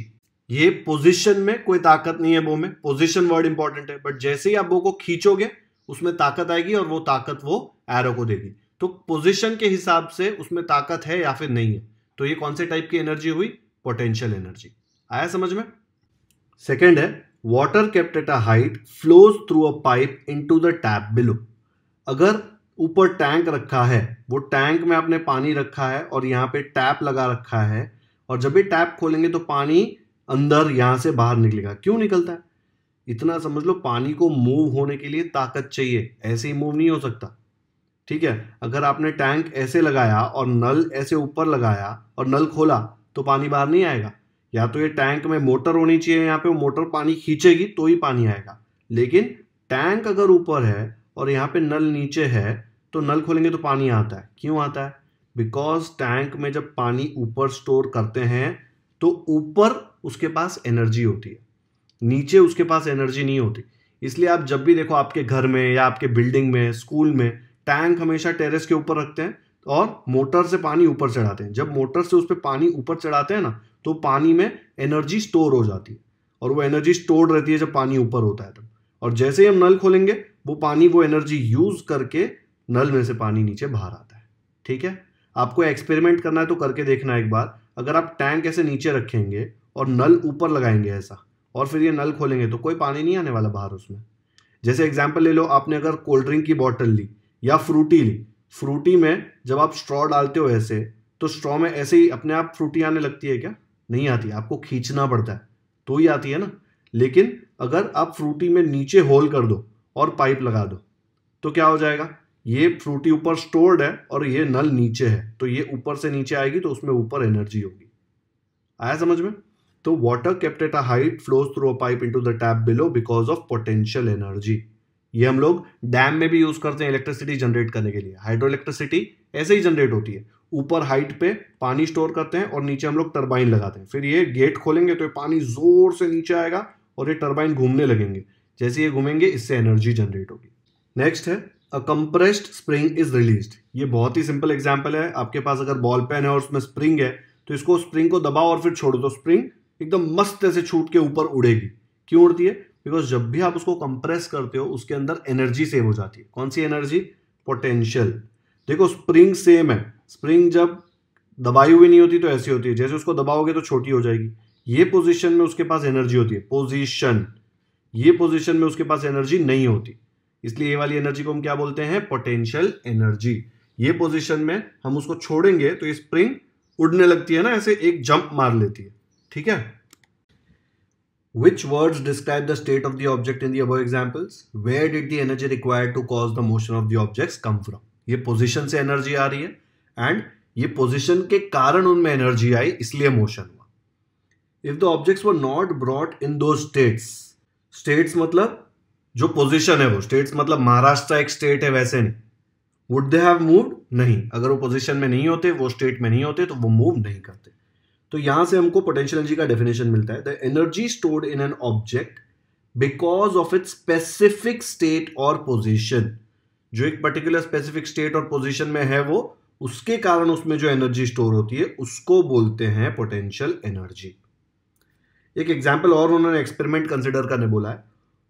ये पोजिशन में कोई ताकत नहीं है बो में पोजिशन वर्ड इंपॉर्टेंट है बट जैसे ही आप बो को खींचोगे उसमें ताकत आएगी और वो ताकत वो एरो को देगी तो पोजिशन के हिसाब से उसमें ताकत है या फिर नहीं है तो ये कौन से टाइप की एनर्जी हुई पोटेंशियल एनर्जी आया समझ में सेकेंड है water kept at a height flows through a pipe into the tap below अगर ऊपर टैंक रखा है वो टैंक में आपने पानी रखा है और यहाँ पे टैप लगा रखा है और जब भी टैप खोलेंगे तो पानी अंदर यहाँ से बाहर निकलेगा क्यों निकलता है इतना समझ लो पानी को मूव होने के लिए ताकत चाहिए ऐसे ही मूव नहीं हो सकता ठीक है अगर आपने टैंक ऐसे लगाया और नल ऐसे ऊपर लगाया और नल खोला तो पानी बाहर नहीं आएगा या तो ये टैंक में मोटर होनी चाहिए यहाँ पे मोटर पानी खींचेगी तो ही पानी आएगा लेकिन टैंक अगर ऊपर है और यहाँ पे नल नीचे है तो नल खोलेंगे तो पानी आता है क्यों आता है बिकॉज टैंक में जब पानी ऊपर स्टोर करते हैं तो ऊपर उसके पास एनर्जी होती है नीचे उसके पास एनर्जी नहीं होती इसलिए आप जब भी देखो आपके घर में या आपके बिल्डिंग में स्कूल में टैंक हमेशा टेरेस के ऊपर रखते हैं और मोटर से पानी ऊपर चढ़ाते हैं जब मोटर से उस पर पानी ऊपर चढ़ाते हैं ना तो पानी में एनर्जी स्टोर हो जाती है और वो एनर्जी स्टोर रहती है जब पानी ऊपर होता है तब और जैसे ही हम नल खोलेंगे वो पानी वो एनर्जी यूज करके नल में से पानी नीचे बाहर आता है ठीक है आपको एक्सपेरिमेंट करना है तो करके देखना एक बार अगर आप टैंक ऐसे नीचे रखेंगे और नल ऊपर लगाएंगे ऐसा और फिर ये नल खोलेंगे तो कोई पानी नहीं आने वाला बाहर उसमें जैसे एग्जाम्पल ले लो आपने अगर कोल्ड ड्रिंक की बॉटल ली या फ्रूटी ली फ्रूटी में जब आप स्ट्रॉ डालते हो ऐसे तो स्ट्रॉ में ऐसे ही अपने आप फ्रूटी आने लगती है क्या नहीं आती आपको खींचना पड़ता है तो ही आती है ना लेकिन अगर आप फ्रूटी में नीचे होल कर दो और पाइप लगा दो तो क्या हो जाएगा ये फ्रूटी ऊपर स्टोर्ड है और ये नल नीचे है तो ये ऊपर से नीचे आएगी तो उसमें ऊपर एनर्जी होगी आया समझ में तो water kept at a height flows through a pipe into the tap below because of potential energy ये हम लोग डैम में भी यूज करते हैं इलेक्ट्रिसिटी जनरेट करने के लिए हाइड्रो इलेक्ट्रिसिटी ऐसे ही जनरेट होती है ऊपर हाइट पे पानी स्टोर करते हैं और नीचे हम लोग टर्बाइन लगाते हैं फिर ये गेट खोलेंगे तो ये पानी ज़ोर से नीचे आएगा और ये टर्बाइन घूमने लगेंगे जैसे ये घूमेंगे इससे एनर्जी जनरेट होगी नेक्स्ट है a compressed spring is release ये बहुत ही सिंपल एग्जाम्पल है आपके पास अगर बॉल पेन है और उसमें स्प्रिंग है तो इसको स्प्रिंग को दबाओ और फिर छोड़ो तो स्प्रिंग एकदम मस्त ऐसे छूट के ऊपर उड़ेगी क्यों उड़ती है बिकॉज जब भी आप उसको कंप्रेस करते हो उसके अंदर एनर्जी सेव हो जाती है कौन सी एनर्जी पोटेंशियल देखो स्प्रिंग सेम है स्प्रिंग जब दबाई हुई नहीं होती तो ऐसी होती है जैसे उसको दबाओगे तो छोटी हो जाएगी ये पोजीशन में उसके पास एनर्जी होती है पोजीशन ये पोजीशन में उसके पास एनर्जी नहीं होती इसलिए ये वाली एनर्जी को हम क्या बोलते हैं पोटेंशियल एनर्जी ये पोजिशन में हम उसको छोड़ेंगे तो ये स्प्रिंग उड़ने लगती है ना ऐसे एक जंप मार लेती है ठीक है Which words describe the state of the object in the above examples? Where did the energy required to cause the motion of the objects come from? ये पोजिशन से एनर्जी आ रही है एंड ये पोजिशन के कारण उनमें एनर्जी आई इसलिए मोशन हुआ if the objects were not brought into states states मतलब जो पोजिशन है वो स्टेट्स मतलब महाराष्ट्र एक स्टेट है वैसे नहीं वुड दे हैव मूव नहीं अगर वो पोजिशन में नहीं होते वो स्टेट में नहीं होते तो वो मूव नहीं करते तो यहां से हमको पोटेंशियल एनर्जी का डेफिनेशन मिलता है the energy stored in an object because of its specific state और पोजिशन जो एक पर्टिकुलर स्पेसिफिक स्टेट और पोजीशन में है वो उसके कारण उसमें जो एनर्जी स्टोर होती है उसको बोलते हैं पोटेंशियल एनर्जी एक एग्जाम्पल और उन्होंने एक्सपेरिमेंट कंसिडर करने बोला है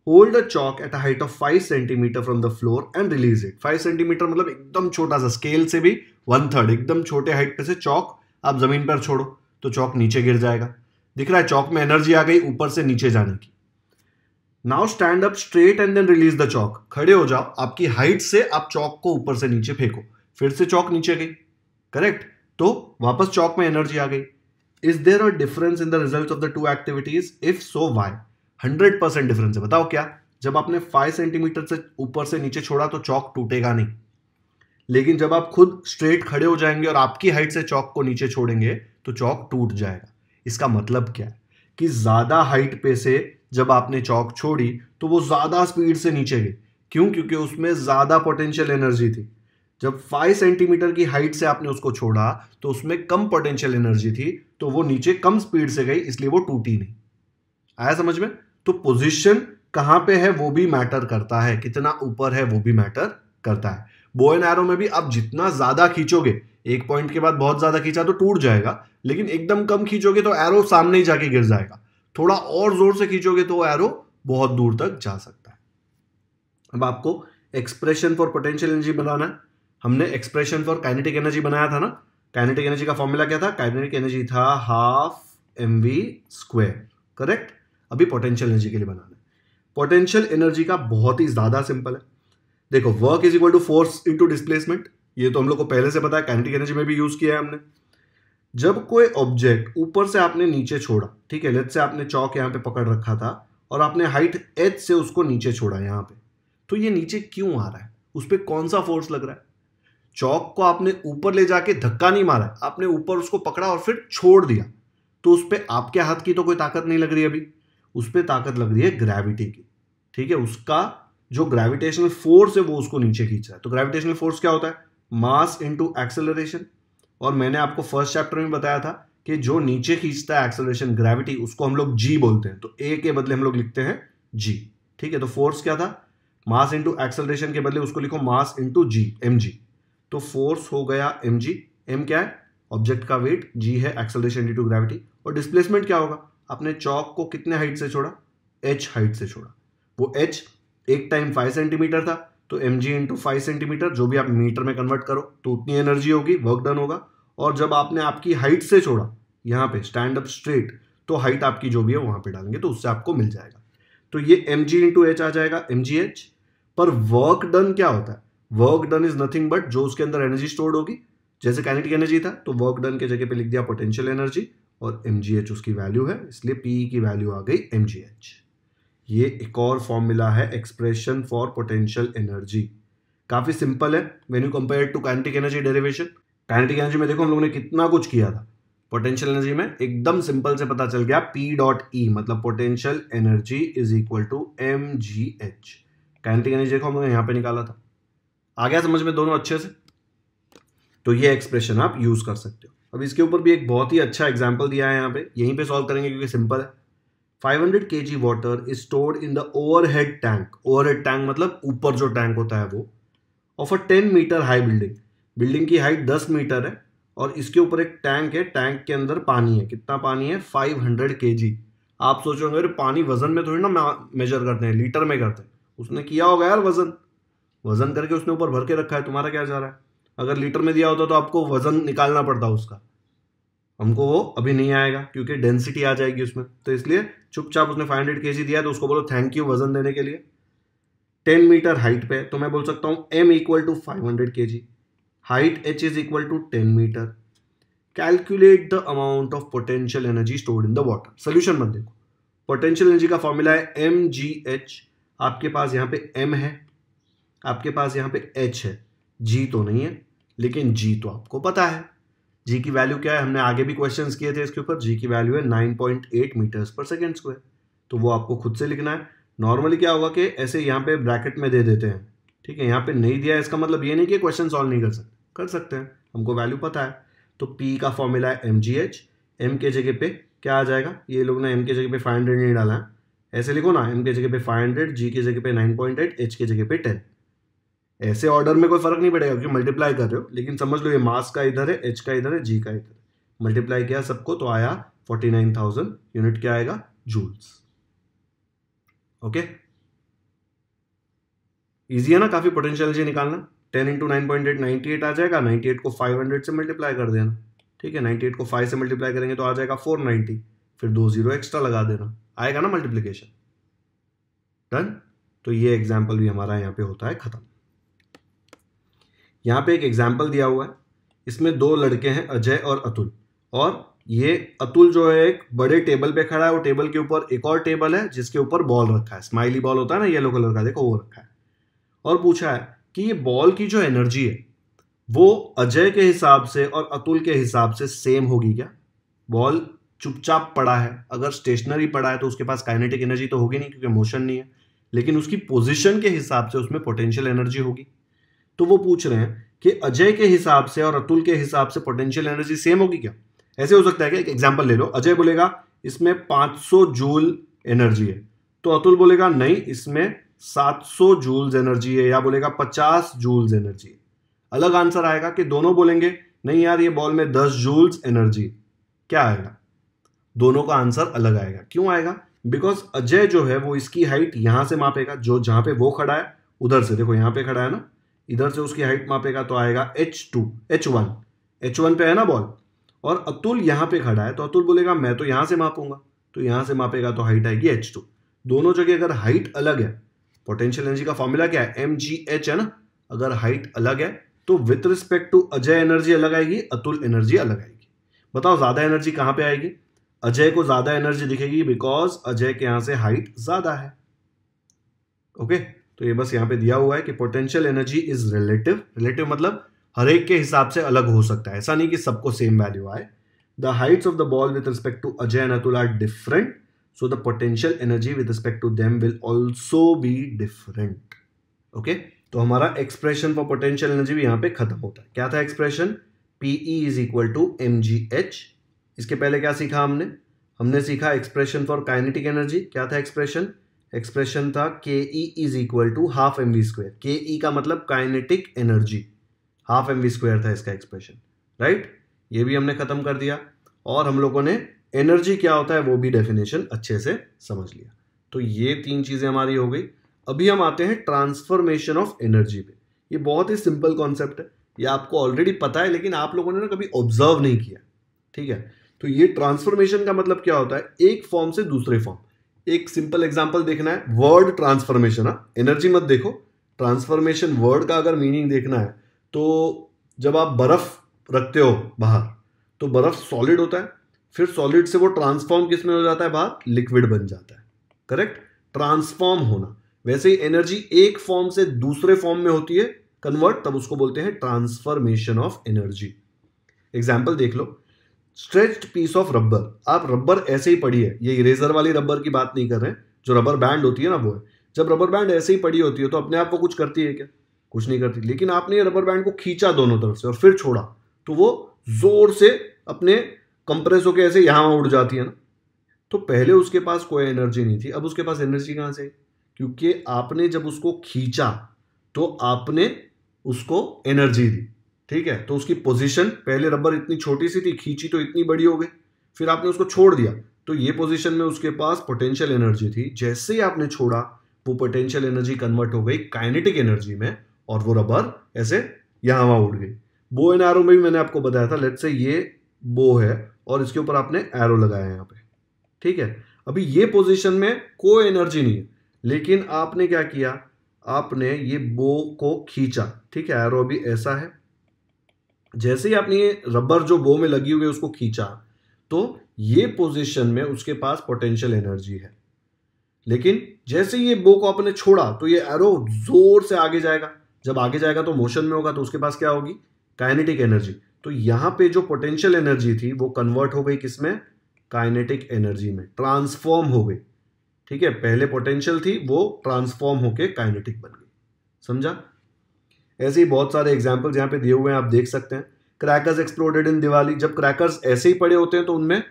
hold a chalk at a height of five centimetre from the floor and release it five centimetre मतलब एकदम छोटा सा स्केल से भी वन थर्ड एकदम छोटे हाइट पे से चौक आप जमीन पर छोड़ो तो चौक नीचे गिर जाएगा दिख रहा है चौक में एनर्जी आ गई ऊपर से नीचे जाने की now stand up straight and then release the chalk खड़े हो जाओ आपकी हाइट से आप चौक को ऊपर से नीचे फेंको फिर से चौक नीचे गई करेक्ट तो वापस चौक में एनर्जी आ गई is there a difference in the result of the two activities if so why hundred percent difference है बताओ क्या जब आपने फाइव सेंटीमीटर से ऊपर से नीचे छोड़ा तो चौक टूटेगा नहीं लेकिन जब आप खुद स्ट्रेट खड़े हो जाएंगे और आपकी हाइट से चौक को नीचे छोड़ेंगे तो चौक टूट जाएगा इसका मतलब क्या है कि ज़्यादा हाइट पे से जब आपने चौक छोड़ी तो वो ज़्यादा स्पीड से नीचे गई क्यों क्योंकि उसमें ज़्यादा पोटेंशियल एनर्जी थी जब 5 सेंटीमीटर की हाइट से आपने उसको छोड़ा तो उसमें कम पोटेंशियल एनर्जी थी तो वो नीचे कम स्पीड से गई इसलिए वो टूटी नहीं आया समझ में तो पोजिशन कहाँ पे है वो भी मैटर करता है कितना ऊपर है वो भी मैटर करता है बो एन एरो में भी आप जितना ज़्यादा खींचोगे एक पॉइंट के बाद बहुत ज़्यादा खींचा तो टूट जाएगा लेकिन एकदम कम खींचोगे तो एरो सामने ही जाके गिर जाएगा थोड़ा और जोर से खींचोगे तो एरो बहुत दूर तक जा सकता है अब आपको एक्सप्रेशन फॉर पोटेंशियल एनर्जी बनाना है हमने एक्सप्रेशन फॉर काइनेटिक एनर्जी बनाया था ना काइनेटिक एनर्जी का फॉर्मूला क्या था काइनेटिक एनर्जी था half M v square correct अभी पोटेंशियल एनर्जी के लिए बनाना है पोटेंशियल एनर्जी का बहुत ही ज़्यादा सिंपल है देखो work is equal to force into displacement ये तो हम लोग को पहले से पता है काइनेटिक एनर्जी में भी यूज़ किया है हमने जब कोई ऑब्जेक्ट ऊपर से आपने नीचे छोड़ा ठीक है लेट से आपने चौक यहाँ पे पकड़ रखा था और आपने हाइट एच से उसको नीचे छोड़ा यहाँ पे तो ये नीचे क्यों आ रहा है उस पर कौन सा फोर्स लग रहा है चौक को आपने ऊपर ले जाके धक्का नहीं मारा आपने ऊपर उसको पकड़ा और फिर छोड़ दिया तो उस पर आपके हाथ की तो कोई ताकत नहीं लग रही अभी उस पर ताकत लग रही है ग्रेविटी की ठीक है उसका जो ग्रेविटेशनल फोर्स है वो उसको नीचे खींच रहा है तो ग्रेविटेशनल फोर्स क्या होता है मास इंटू एक्सेलरेशन और मैंने आपको फर्स्ट चैप्टर में बताया था कि जो नीचे खींचता है एक्सेलरेशन ग्रेविटी उसको हम लोग जी बोलते हैं तो ए के बदले हम लोग लिखते हैं जी ठीक है तो फोर्स क्या था मास इंटू एक्सेलरेशन के बदले उसको लिखो मास इंटू जी एम जी तो फोर्स हो गया एम जी एम क्या है ऑब्जेक्ट का वेट जी है एक्सेलरेशन डी टू ग्रेविटी और डिस्प्लेसमेंट क्या होगा आपने चौक को कितने हाइट से छोड़ा एच हाइट से छोड़ा वो एच एक टाइम फाइव सेंटीमीटर था तो M G into five centimetre जो भी आप मीटर में कन्वर्ट करो तो उतनी एनर्जी होगी वर्क डन होगा और जब आपने आपकी हाइट से छोड़ा यहाँ पे स्टैंड अप स्ट्रेट तो हाइट आपकी जो भी है वहाँ पे डालेंगे तो उससे आपको मिल जाएगा तो ये एम जी इंटू एच आ जाएगा एम जी एच पर वर्क डन क्या होता है work done is nothing but जो उसके अंदर एनर्जी स्टोर्ड होगी जैसे कैनेटिक एनर्जी था तो वर्क डन के जगह पे लिख दिया पोटेंशियल एनर्जी और एम उसकी वैल्यू है इसलिए पी e की वैल्यू आ गई एम जी एच ये एक और फॉर्मूला है एक्सप्रेशन फॉर पोटेंशियल एनर्जी काफ़ी सिंपल है when you compare to kinetic energy derivation kinetic energy में देखो हम लोगों ने कितना कुछ किया था पोटेंशियल एनर्जी में एकदम सिंपल से पता चल गया पी डॉट ई मतलब potential energy is equal to m ji h kinetic energy देखो हम लोगों ने यहाँ पे निकाला था आ गया समझ में दोनों अच्छे से तो ये एक्सप्रेशन आप यूज कर सकते हो अब इसके ऊपर भी एक बहुत ही अच्छा एग्जाम्पल दिया है यहाँ पे यहीं पे सॉल्व करेंगे क्योंकि सिंपल है 500 hundred k g water is stored in the overhead tank head tank मतलब ऊपर जो टैंक होता है वो of a 10 metre high building building की हाइट दस मीटर है और इसके ऊपर एक टैंक है टैंक के अंदर पानी है कितना पानी है फाइव हंड्रेड के जी आप सोचोगे अरे पानी वजन में थोड़ी ना मेजर करते हैं लीटर में करते हैं उसने किया होगा यार वजन वजन करके उसने ऊपर भर के रखा है तुम्हारा क्या जा रहा है अगर लीटर में दिया होता तो आपको वजन निकालना पड़ता उसका हमको वो अभी नहीं आएगा क्योंकि डेंसिटी आ जाएगी उसमें तो इसलिए चुपचाप उसने फाइव हंड्रेड के जी दिया तो उसको बोलो थैंक यू वजन देने के लिए टेन मीटर हाइट पे तो मैं बोल सकता हूँ m equal to five hundred k g height h is equal to ten metre calculate the amount of potential energy stored in the water solution मत देखो पोटेंशियल एनर्जी का फॉर्मूला है एम जी एच आपके पास यहाँ पे एम है आपके पास यहाँ पे एच है जी तो नहीं है लेकिन जी तो आपको पता है जी की वैल्यू क्या है हमने आगे भी क्वेश्चन किए थे इसके ऊपर जी की वैल्यू है nine point eight metres per second square तो वो आपको खुद से लिखना है नॉर्मली क्या होगा कि ऐसे यहाँ पे ब्रैकेट में दे देते हैं ठीक है यहाँ पे नहीं दिया इसका मतलब ये नहीं कि क्वेश्चन सॉल्व नहीं कर सकते कर सकते हैं हमको वैल्यू पता है तो पी का फॉर्मूला है एम जी एच एम के जगह पे क्या आ जाएगा ये लोग ने एम के जगह पे फाइव हंड्रेड नहीं डाला है ऐसे लिखो ना एम के जगह पे फाइव हंड्रेड जी के जगह पे नाइन पॉइंट एट एच के जगह पे टेन ऐसे ऑर्डर में कोई फर्क नहीं पड़ेगा क्योंकि मल्टीप्लाई कर रहे हो लेकिन समझ लो ये मास का इधर है एच का इधर है जी का इधर है मल्टीप्लाई किया सबको तो आया फोर्टी नाइन थाउजेंड यूनिट क्या आएगा जूल्स ओके इजी है ना काफी पोटेंशियल जी निकालना ten into nine point eight ninety eight आ जाएगा नाइन्टी एट को फाइव हंड्रेड से मल्टीप्लाई कर देना ठीक है नाइन्टी एट को फाइव से मल्टीप्लाई करेंगे तो आ जाएगा फोर नाइन्टी फिर दो जीरो एक्स्ट्रा लगा देना आएगा ना मल्टीप्लीकेशन डन तो ये एग्जाम्पल भी हमारा यहाँ पे होता है ख़त्म यहाँ पे एक एग्जाम्पल दिया हुआ है इसमें दो लड़के हैं अजय और अतुल और ये अतुल जो है एक बड़े टेबल पे खड़ा है और टेबल के ऊपर एक और टेबल है जिसके ऊपर बॉल रखा है स्माइली बॉल होता है ना येलो कलर का देखो वो रखा है और पूछा है कि ये बॉल की जो एनर्जी है वो अजय के हिसाब से और अतुल के हिसाब से सेम होगी क्या बॉल चुपचाप पड़ा है अगर स्टेशनरी पड़ा है तो उसके पास काइनेटिक एनर्जी तो होगी नहीं क्योंकि मोशन नहीं है लेकिन उसकी पोजिशन के हिसाब से उसमें पोटेंशियल एनर्जी होगी तो वो पूछ रहे हैं कि अजय के हिसाब से और अतुल के हिसाब से पोटेंशियल एनर्जी सेम होगी क्या ऐसे हो सकता है कि एक एग्जाम्पल ले लो अजय बोलेगा इसमें 500 जूल एनर्जी है तो अतुल बोलेगा नहीं इसमें 700 जूल्स एनर्जी है या बोलेगा 50 जूल्स एनर्जी है अलग आंसर आएगा कि दोनों बोलेंगे नहीं यार ये बॉल में 10 जूल्स एनर्जी क्या आएगा दोनों का आंसर अलग आएगा क्यों आएगा बिकॉज अजय जो है वो इसकी हाइट यहां से मापेगा जो जहां पे वो खड़ा है उधर से देखो यहां पे खड़ा है ना इधर से उसकी हाइट मापेगा तो आएगा h two h one h one पे है ना बॉल और अतुल यहां पे खड़ा है तो अतुल बोलेगा मैं तो यहां से मापूंगा तो यहां से मापेगा तो हाइट आएगी एच टू दोनों जगह अगर हाइट अलग है पोटेंशियल एनर्जी का फॉर्मूला क्या है एम जी एच है ना अगर हाइट अलग है तो with respect to Ajay energy अलग आएगी अतुल एनर्जी अलग आएगी बताओ ज़्यादा एनर्जी कहां पे आएगी अजय को ज़्यादा एनर्जी दिखेगी बिकॉज अजय के यहां से हाइट ज़्यादा है ओके okay? तो ये बस यहाँ पे दिया हुआ है कि potential energy is relative relative मतलब हर एक के हिसाब से अलग हो सकता है ऐसा नहीं कि सबको सेम वैल्यू आए the heights of the ball with respect to Ajay and Atul are different So the potential energy with respect to them will also be different. Okay. तो हमारा एक्सप्रेशन फॉर पोटेंशियल एनर्जी भी यहां पे खत्म होता है क्या था expression PE is equal to m इसके पहले क्या सीखा हमने हमने सीखा एक्सप्रेशन फॉर काइनेटिक एनर्जी क्या था एक्सप्रेशन एक्सप्रेशन था K E is equal to half M v square K E का मतलब kinetic energy half M v square था इसका एक्सप्रेशन राइट right? ये भी हमने खत्म कर दिया और हम लोगों ने एनर्जी क्या होता है वो भी डेफिनेशन अच्छे से समझ लिया तो ये तीन चीज़ें हमारी हो गई अभी हम आते हैं ट्रांसफॉर्मेशन ऑफ एनर्जी पे ये बहुत ही सिंपल कॉन्सेप्ट है ये आपको ऑलरेडी पता है लेकिन आप लोगों ने ना कभी ऑब्जर्व नहीं किया ठीक है तो ये ट्रांसफॉर्मेशन का मतलब क्या होता है एक फॉर्म से दूसरे फॉर्म एक सिंपल एग्जाम्पल देखना है वर्ड ट्रांसफॉर्मेशन है एनर्जी मत देखो ट्रांसफॉर्मेशन वर्ड का अगर मीनिंग देखना है तो जब आप बर्फ़ रखते हो बाहर तो बर्फ़ सॉलिड होता है फिर सॉलिड से वो ट्रांसफॉर्म किस में हो जाता है बाहर लिक्विड बन जाता है करेक्ट ट्रांसफॉर्म होना वैसे ही एनर्जी एक फॉर्म से दूसरे फॉर्म में होती है कन्वर्ट तब उसको बोलते हैं ट्रांसफॉर्मेशन ऑफ एनर्जी एग्जाम्पल देख लो स्ट्रेच्ड पीस ऑफ रबर आप रबर ऐसे ही पड़ी है ये इरेजर वाली रबर की बात नहीं कर रहे हैं जो रबर बैंड होती है ना वो है जब रबर बैंड ऐसे ही पड़ी होती है तो अपने आप को कुछ करती है क्या कुछ नहीं करती लेकिन आपने रबर बैंड को खींचा दोनों तरफ से और फिर छोड़ा तो वो जोर से अपने कंप्रेस होकर ऐसे यहाँ उड़ जाती है ना तो पहले उसके पास कोई एनर्जी नहीं थी अब उसके पास एनर्जी कहाँ से क्योंकि आपने जब उसको खींचा तो आपने उसको एनर्जी दी ठीक है तो उसकी पोजीशन पहले रबर इतनी छोटी सी थी खींची तो इतनी बड़ी हो गई फिर आपने उसको छोड़ दिया तो ये पोजीशन में उसके पास पोटेंशियल एनर्जी थी जैसे ही आपने छोड़ा वो पोटेंशियल एनर्जी कन्वर्ट हो गई काइनेटिक एनर्जी में और वो रबर ऐसे यहाँ वहाँ उड़ गई बो एन आर में भी मैंने आपको बताया था लेट से ये बो है और इसके ऊपर आपने एरो लगाया यहाँ पे ठीक है अभी ये पोजीशन में कोई एनर्जी नहीं है लेकिन आपने क्या किया आपने ये बो को खींचा ठीक है एरो अभी ऐसा है जैसे ही आपने ये रबर जो बो में लगी हुई है उसको खींचा तो ये पोजीशन में उसके पास पोटेंशियल एनर्जी है लेकिन जैसे ही ये बो को आपने छोड़ा तो ये एरो जोर से आगे जाएगा जब आगे जाएगा तो मोशन में होगा तो उसके पास क्या होगी काइनेटिक एनर्जी तो यहां पे जो पोटेंशियल एनर्जी थी वो कन्वर्ट हो गई किसमें काइनेटिक एनर्जी में ट्रांसफॉर्म हो गई ठीक है पहले पोटेंशियल थी वो ट्रांसफॉर्म होके काइनेटिक बन गई समझा ऐसे ही बहुत सारे एग्जाम्पल्स यहां पे दिए हुए हैं आप देख सकते हैं क्रैकर्स एक्सप्लोडेड इन दिवाली जब क्रैकर्स ऐसे ही पड़े होते हैं तो उनमें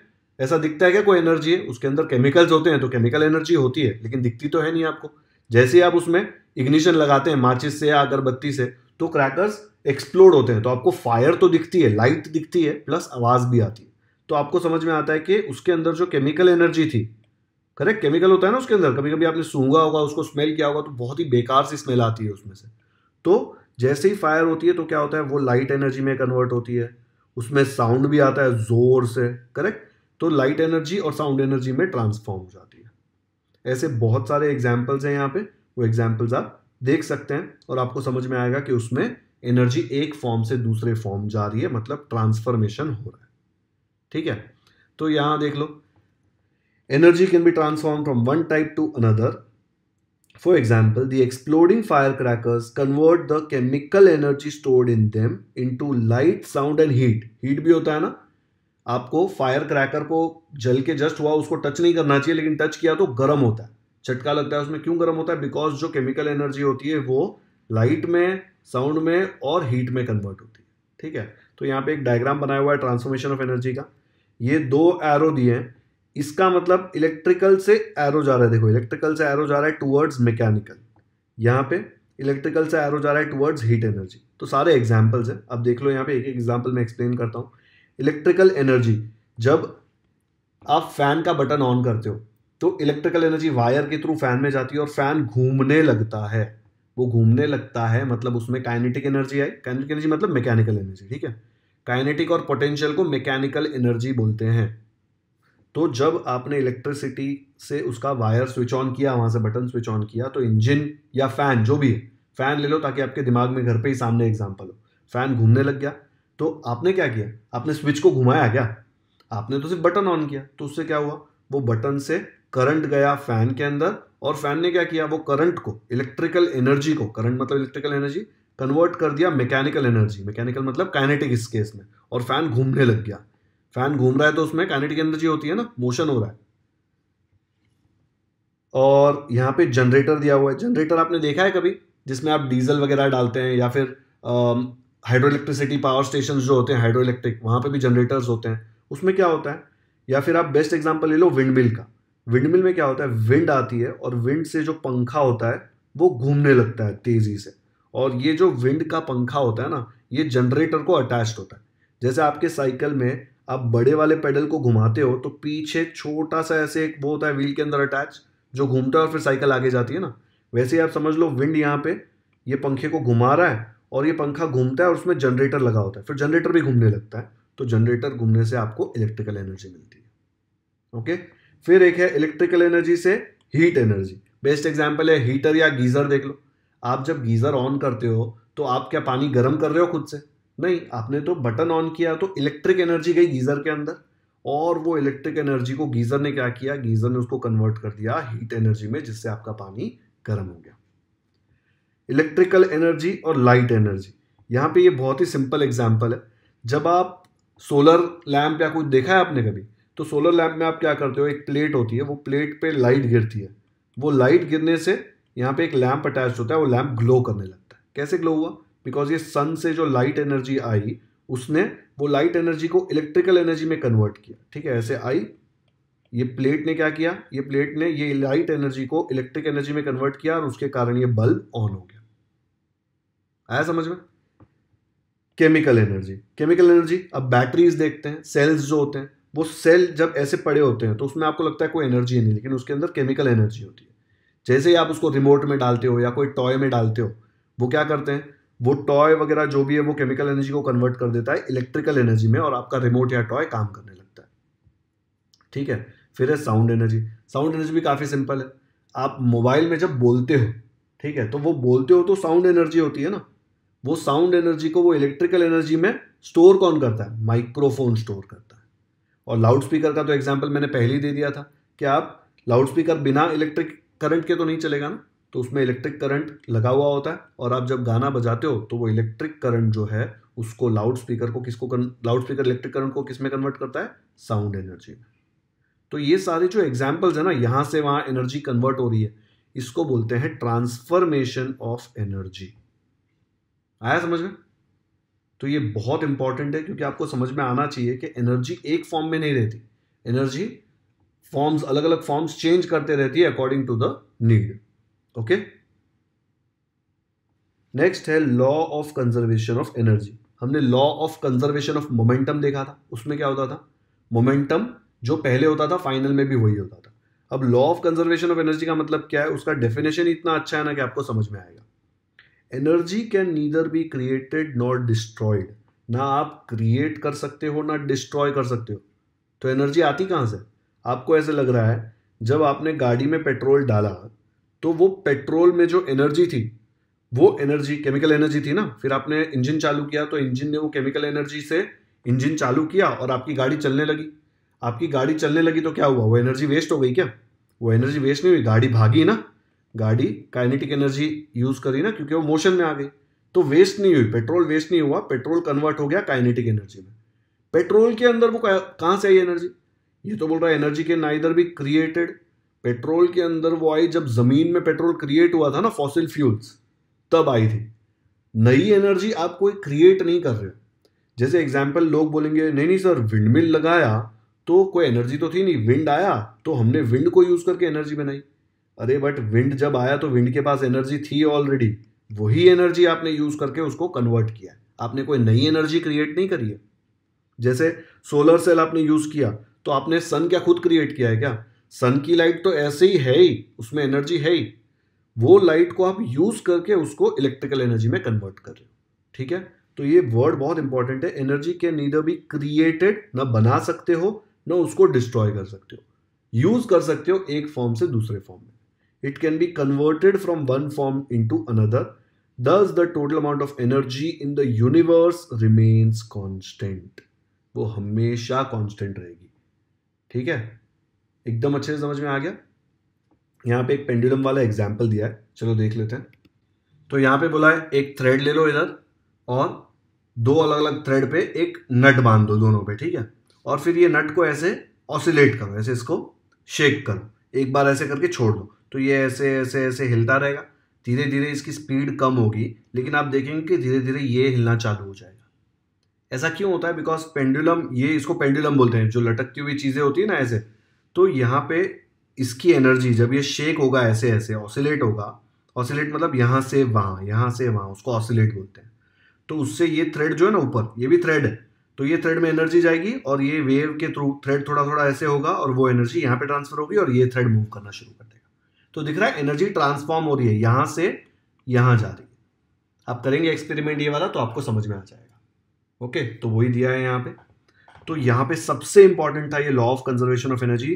ऐसा दिखता है क्या कोई एनर्जी है उसके अंदर केमिकल्स होते हैं तो केमिकल एनर्जी होती है लेकिन दिखती तो है नहीं आपको जैसे आप उसमें इग्निशन लगाते हैं माचिस से या अगरबत्ती से तो क्रैकर्स एक्सप्लोड होते हैं तो आपको फायर तो दिखती है लाइट दिखती है प्लस आवाज़ भी आती है तो आपको समझ में आता है कि उसके अंदर जो केमिकल एनर्जी थी करेक्ट केमिकल होता है ना उसके अंदर कभी कभी आपने सूंघा होगा उसको स्मेल किया होगा तो बहुत ही बेकार सी स्मेल आती है उसमें से तो जैसे ही फायर होती है तो क्या होता है वो लाइट एनर्जी में कन्वर्ट होती है उसमें साउंड भी आता है ज़ोर से करेक्ट तो लाइट एनर्जी और साउंड एनर्जी में ट्रांसफॉर्म हो जाती है ऐसे बहुत सारे एग्जाम्पल्स हैं यहाँ पे वो एग्जाम्पल्स आप देख सकते हैं और आपको समझ में आएगा कि उसमें एनर्जी एक फॉर्म से दूसरे फॉर्म जा रही है मतलब ट्रांसफॉर्मेशन हो रहा है ठीक है तो यहां देख लो energy can be transform from one type to another For example, the exploding firecrackers convert the chemical energy stored in them into light sound and heat heat भी होता है ना आपको फायर क्रैकर को जल के जस्ट हुआ उसको टच नहीं करना चाहिए लेकिन टच किया तो गर्म होता है झटका लगता है उसमें क्यों गर्म होता है बिकॉज जो केमिकल एनर्जी होती है वो लाइट में साउंड में और हीट में कन्वर्ट होती है ठीक है तो यहाँ पे एक डायग्राम बनाया हुआ है ट्रांसफॉर्मेशन ऑफ एनर्जी का ये दो एरो दिए हैं इसका मतलब इलेक्ट्रिकल से एरो जा रहा है देखो इलेक्ट्रिकल से एरो जा रहा है टूवर्ड्स मैकेनिकल यहाँ पे इलेक्ट्रिकल से एरो जा रहा है टूवर्ड्स हीट एनर्जी तो सारे एग्जाम्पल्स हैं अब देख लो यहाँ पे एक एग्जाम्पल मैं एक्सप्लेन करता हूँ इलेक्ट्रिकल एनर्जी जब आप फैन का बटन ऑन करते हो तो इलेक्ट्रिकल एनर्जी वायर के थ्रू फैन में जाती है और फैन घूमने लगता है वो घूमने लगता है मतलब उसमें काइनेटिक एनर्जी आई काइनेटिक एनर्जी मतलब मैकेनिकल एनर्जी ठीक है काइनेटिक और पोटेंशियल को मैकेनिकल एनर्जी बोलते हैं तो जब आपने इलेक्ट्रिसिटी से उसका वायर स्विच ऑन किया वहाँ से बटन स्विच ऑन किया तो इंजन या फैन जो भी है फैन ले लो ताकि आपके दिमाग में घर पे ही सामने एग्जाम्पल हो फैन घूमने लग गया तो आपने क्या किया आपने स्विच को घुमाया क्या आपने तो सिर्फ बटन ऑन किया तो उससे क्या हुआ वो बटन से करंट गया फैन के अंदर और फैन ने क्या किया वो करंट को इलेक्ट्रिकल एनर्जी को करंट मतलब इलेक्ट्रिकल एनर्जी कन्वर्ट कर दिया मैकेनिकल एनर्जी मैकेनिकल मतलब काइनेटिक इस केस में और फैन घूमने लग गया फैन घूम रहा है तो उसमें काइनेटिक एनर्जी होती है ना मोशन हो रहा है और यहाँ पे जनरेटर दिया हुआ है जनरेटर आपने देखा है कभी जिसमें आप डीजल वगैरह डालते हैं या फिर हाइड्रो इलेक्ट्रिसिटी पावर स्टेशन जो होते हैं हाइड्रो इलेक्ट्रिक वहाँ पर भी जनरेटर्स होते हैं उसमें क्या होता है या फिर आप बेस्ट एग्जाम्पल ले लो विंड मिल का विंडमिल में क्या होता है विंड आती है और विंड से जो पंखा होता है वो घूमने लगता है तेज़ी से और ये जो विंड का पंखा होता है ना ये जनरेटर को अटैच होता है जैसे आपके साइकिल में आप बड़े वाले पेडल को घुमाते हो तो पीछे छोटा सा ऐसे एक वो होता है व्हील के अंदर अटैच जो घूमता है और फिर साइकिल आगे जाती है ना वैसे ही आप समझ लो विंड यहाँ पे ये पंखे को घुमा रहा है और ये पंखा घूमता है और उसमें जनरेटर लगा होता है फिर जनरेटर भी घूमने लगता है तो जनरेटर घूमने से आपको इलेक्ट्रिकल एनर्जी मिलती है ओके फिर एक है इलेक्ट्रिकल एनर्जी से हीट एनर्जी बेस्ट एग्जाम्पल है हीटर या गीज़र देख लो आप जब गीज़र ऑन करते हो तो आप क्या पानी गर्म कर रहे हो खुद से नहीं आपने तो बटन ऑन किया तो इलेक्ट्रिक एनर्जी गई गीज़र के अंदर और वो इलेक्ट्रिक एनर्जी को गीज़र ने क्या किया गीज़र ने उसको कन्वर्ट कर दिया हीट एनर्जी में जिससे आपका पानी गर्म हो गया इलेक्ट्रिकल एनर्जी और लाइट एनर्जी यहाँ पे ये बहुत ही सिंपल एग्जाम्पल है जब आप सोलर लैम्प या कुछ देखा है आपने कभी तो सोलर लैम्प में आप क्या करते हो एक प्लेट होती है वो प्लेट पे लाइट गिरती है वो लाइट गिरने से यहाँ पे एक लैम्प अटैच होता है वो लैम्प ग्लो करने लगता है कैसे ग्लो हुआ बिकॉज ये सन से जो लाइट एनर्जी आई उसने वो लाइट एनर्जी को इलेक्ट्रिकल एनर्जी में कन्वर्ट किया ठीक है ऐसे आई ये प्लेट ने क्या किया ये प्लेट ने ये लाइट एनर्जी को इलेक्ट्रिक एनर्जी में कन्वर्ट किया और उसके कारण ये बल्ब ऑन हो गया आया समझ में केमिकल एनर्जी केमिकल एनर्जी अब बैटरीज देखते हैं सेल्स जो होते हैं वो सेल जब ऐसे पड़े होते हैं तो उसमें आपको लगता है कोई एनर्जी है नहीं लेकिन उसके अंदर केमिकल एनर्जी होती है जैसे ही आप उसको रिमोट में डालते हो या कोई टॉय में डालते हो वो क्या करते हैं वो टॉय वगैरह जो भी है वो केमिकल एनर्जी को कन्वर्ट कर देता है इलेक्ट्रिकल एनर्जी में और आपका रिमोट या टॉय काम करने लगता है ठीक है फिर है साउंड एनर्जी साउंड एनर्जी भी काफ़ी सिंपल है आप मोबाइल में जब बोलते हो ठीक है तो वो बोलते हो तो साउंड एनर्जी होती है ना वो साउंड एनर्जी को वो इलेक्ट्रिकल एनर्जी में स्टोर कौन करता है माइक्रोफोन स्टोर करता है और लाउड स्पीकर का तो एग्जाम्पल मैंने पहले ही दे दिया था कि आप लाउड स्पीकर बिना इलेक्ट्रिक करंट के तो नहीं चलेगा ना तो उसमें इलेक्ट्रिक करंट लगा हुआ होता है और आप जब गाना बजाते हो तो वो इलेक्ट्रिक करंट जो है उसको लाउड स्पीकर को किसको लाउड स्पीकर इलेक्ट्रिक करंट को किस में कन्वर्ट करता है साउंड एनर्जी में तो ये सारे जो एग्जाम्पल्स है ना यहाँ से वहाँ एनर्जी कन्वर्ट हो रही है इसको बोलते हैं ट्रांसफॉर्मेशन ऑफ एनर्जी आया समझ में तो ये बहुत इंपॉर्टेंट है क्योंकि आपको समझ में आना चाहिए कि एनर्जी एक फॉर्म में नहीं रहती एनर्जी फॉर्म्स अलग अलग फॉर्म्स चेंज करते रहती है according to the need okay next है law of conservation of energy हमने law of conservation of momentum देखा था उसमें क्या होता था मोमेंटम जो पहले होता था फाइनल में भी वही होता था अब law of conservation of energy का मतलब क्या है उसका डेफिनेशन इतना अच्छा है ना कि आपको समझ में आएगा energy can neither be created not destroyed ना आप क्रिएट कर सकते हो ना डिस्ट्रॉय कर सकते हो तो एनर्जी आती कहाँ से आपको ऐसे लग रहा है जब आपने गाड़ी में पेट्रोल डाला तो वो पेट्रोल में जो एनर्जी थी वो एनर्जी केमिकल एनर्जी थी ना फिर आपने इंजन चालू किया तो इंजन ने वो केमिकल एनर्जी से इंजन चालू किया और आपकी गाड़ी चलने लगी आपकी गाड़ी चलने लगी तो क्या हुआ वो एनर्जी वेस्ट हो गई क्या वो एनर्जी वेस्ट नहीं हुई गाड़ी भागी ना गाड़ी काइनेटिक एनर्जी यूज करी ना क्योंकि वो मोशन में आ गई तो वेस्ट नहीं हुई पेट्रोल वेस्ट नहीं हुआ पेट्रोल कन्वर्ट हो गया काइनेटिक एनर्जी में पेट्रोल के अंदर वो कहाँ से आई एनर्जी ये तो बोल रहा है एनर्जी के नाइदर भी क्रिएटेड पेट्रोल के अंदर वो आई जब जमीन में पेट्रोल क्रिएट हुआ था ना फॉसिल फ्यूल्स तब आई थी नई एनर्जी आप कोई क्रिएट नहीं कर रहे हो जैसे एग्जाम्पल लोग बोलेंगे नहीं नहीं सर विंड मिल लगाया तो कोई एनर्जी तो थी नहीं विंड आया तो हमने विंड को यूज करके एनर्जी बनाई अरे बट विंड जब आया तो विंड के पास एनर्जी थी ऑलरेडी वही एनर्जी आपने यूज करके उसको कन्वर्ट किया आपने कोई नई एनर्जी क्रिएट नहीं करी है जैसे सोलर सेल आपने यूज किया तो आपने सन क्या खुद क्रिएट किया है क्या सन की लाइट तो ऐसे ही है ही उसमें एनर्जी है ही वो लाइट को आप यूज करके उसको इलेक्ट्रिकल एनर्जी में कन्वर्ट कर रहे हो ठीक है तो ये वर्ड बहुत इंपॉर्टेंट है एनर्जी के नीदर भी क्रिएटेड ना बना सकते हो ना उसको डिस्ट्रॉय कर सकते हो यूज कर सकते हो एक फॉर्म से दूसरे फॉर्म में it can be converted from one form into another. Thus, the total amount of energy in the universe remains constant. वो हमेशा constant रहेगी ठीक है एकदम अच्छे से समझ में आ गया यहाँ पे एक पेंडुलम वाला एग्जाम्पल दिया है चलो देख लेते हैं तो यहाँ पे बोला है एक थ्रेड ले लो इधर और दो अलग अलग थ्रेड पे एक नट बांध दो दोनों पे ठीक है और फिर ये नट को ऐसे ऑसिलेट करो ऐसे इसको शेक करो एक बार ऐसे करके छोड़ दो तो ये ऐसे ऐसे ऐसे हिलता रहेगा धीरे धीरे इसकी स्पीड कम होगी लेकिन आप देखेंगे कि धीरे धीरे ये हिलना चालू हो जाएगा ऐसा क्यों होता है बिकॉज पेंडुलम ये इसको पेंडुलम बोलते हैं जो लटकती हुई चीज़ें होती है ना ऐसे तो यहाँ पे इसकी एनर्जी जब ये शेक होगा ऐसे ऐसे ऑसिलेट होगा ऑसिलेट मतलब यहाँ से वहाँ यहाँ से वहाँ उसको ऑसिलेट बोलते हैं तो उससे ये थ्रेड जो है ना ऊपर ये भी थ्रेड है तो ये थ्रेड में एनर्जी जाएगी और ये वेव के थ्रू थ्रेड थोड़ा थोड़ा ऐसे होगा और वो एनर्जी यहाँ पे ट्रांसफर होगी और ये थ्रेड मूव करना शुरू कर तो दिख रहा है एनर्जी ट्रांसफॉर्म हो रही है यहां से यहां जा रही है आप करेंगे एक्सपेरिमेंट ये वाला तो आपको समझ में आ जाएगा ओके तो वही दिया है यहां पे तो यहां पे सबसे इंपॉर्टेंट था ये law of conservation of energy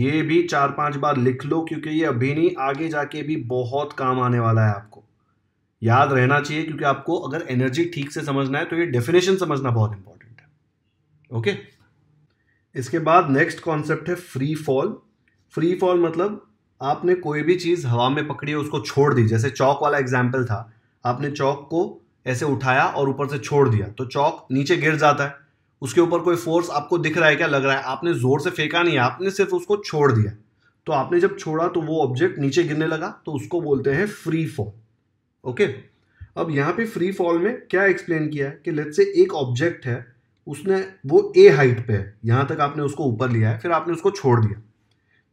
ये भी चार पांच बार लिख लो क्योंकि ये अभी नहीं आगे जाके भी बहुत काम आने वाला है आपको याद रहना चाहिए क्योंकि आपको अगर एनर्जी ठीक से समझना है तो ये डेफिनेशन समझना बहुत इंपॉर्टेंट है ओके इसके बाद नेक्स्ट कॉन्सेप्ट है फ्री फॉल फ्री फॉल मतलब आपने कोई भी चीज़ हवा में पकड़ी है उसको छोड़ दी जैसे चौक वाला एग्जाम्पल था आपने चौक को ऐसे उठाया और ऊपर से छोड़ दिया तो चौक नीचे गिर जाता है उसके ऊपर कोई फोर्स आपको दिख रहा है क्या लग रहा है आपने जोर से फेंका नहीं है आपने सिर्फ उसको छोड़ दिया तो आपने जब छोड़ा तो वो ऑब्जेक्ट नीचे गिरने लगा तो उसको बोलते हैं फ्री फॉल ओके अब यहाँ पे फ्री फॉल में क्या एक्सप्लेन किया है कि लेट से एक ऑब्जेक्ट है उसने वो ए हाइट पे है यहाँ तक आपने उसको ऊपर लिया है फिर आपने उसको छोड़ दिया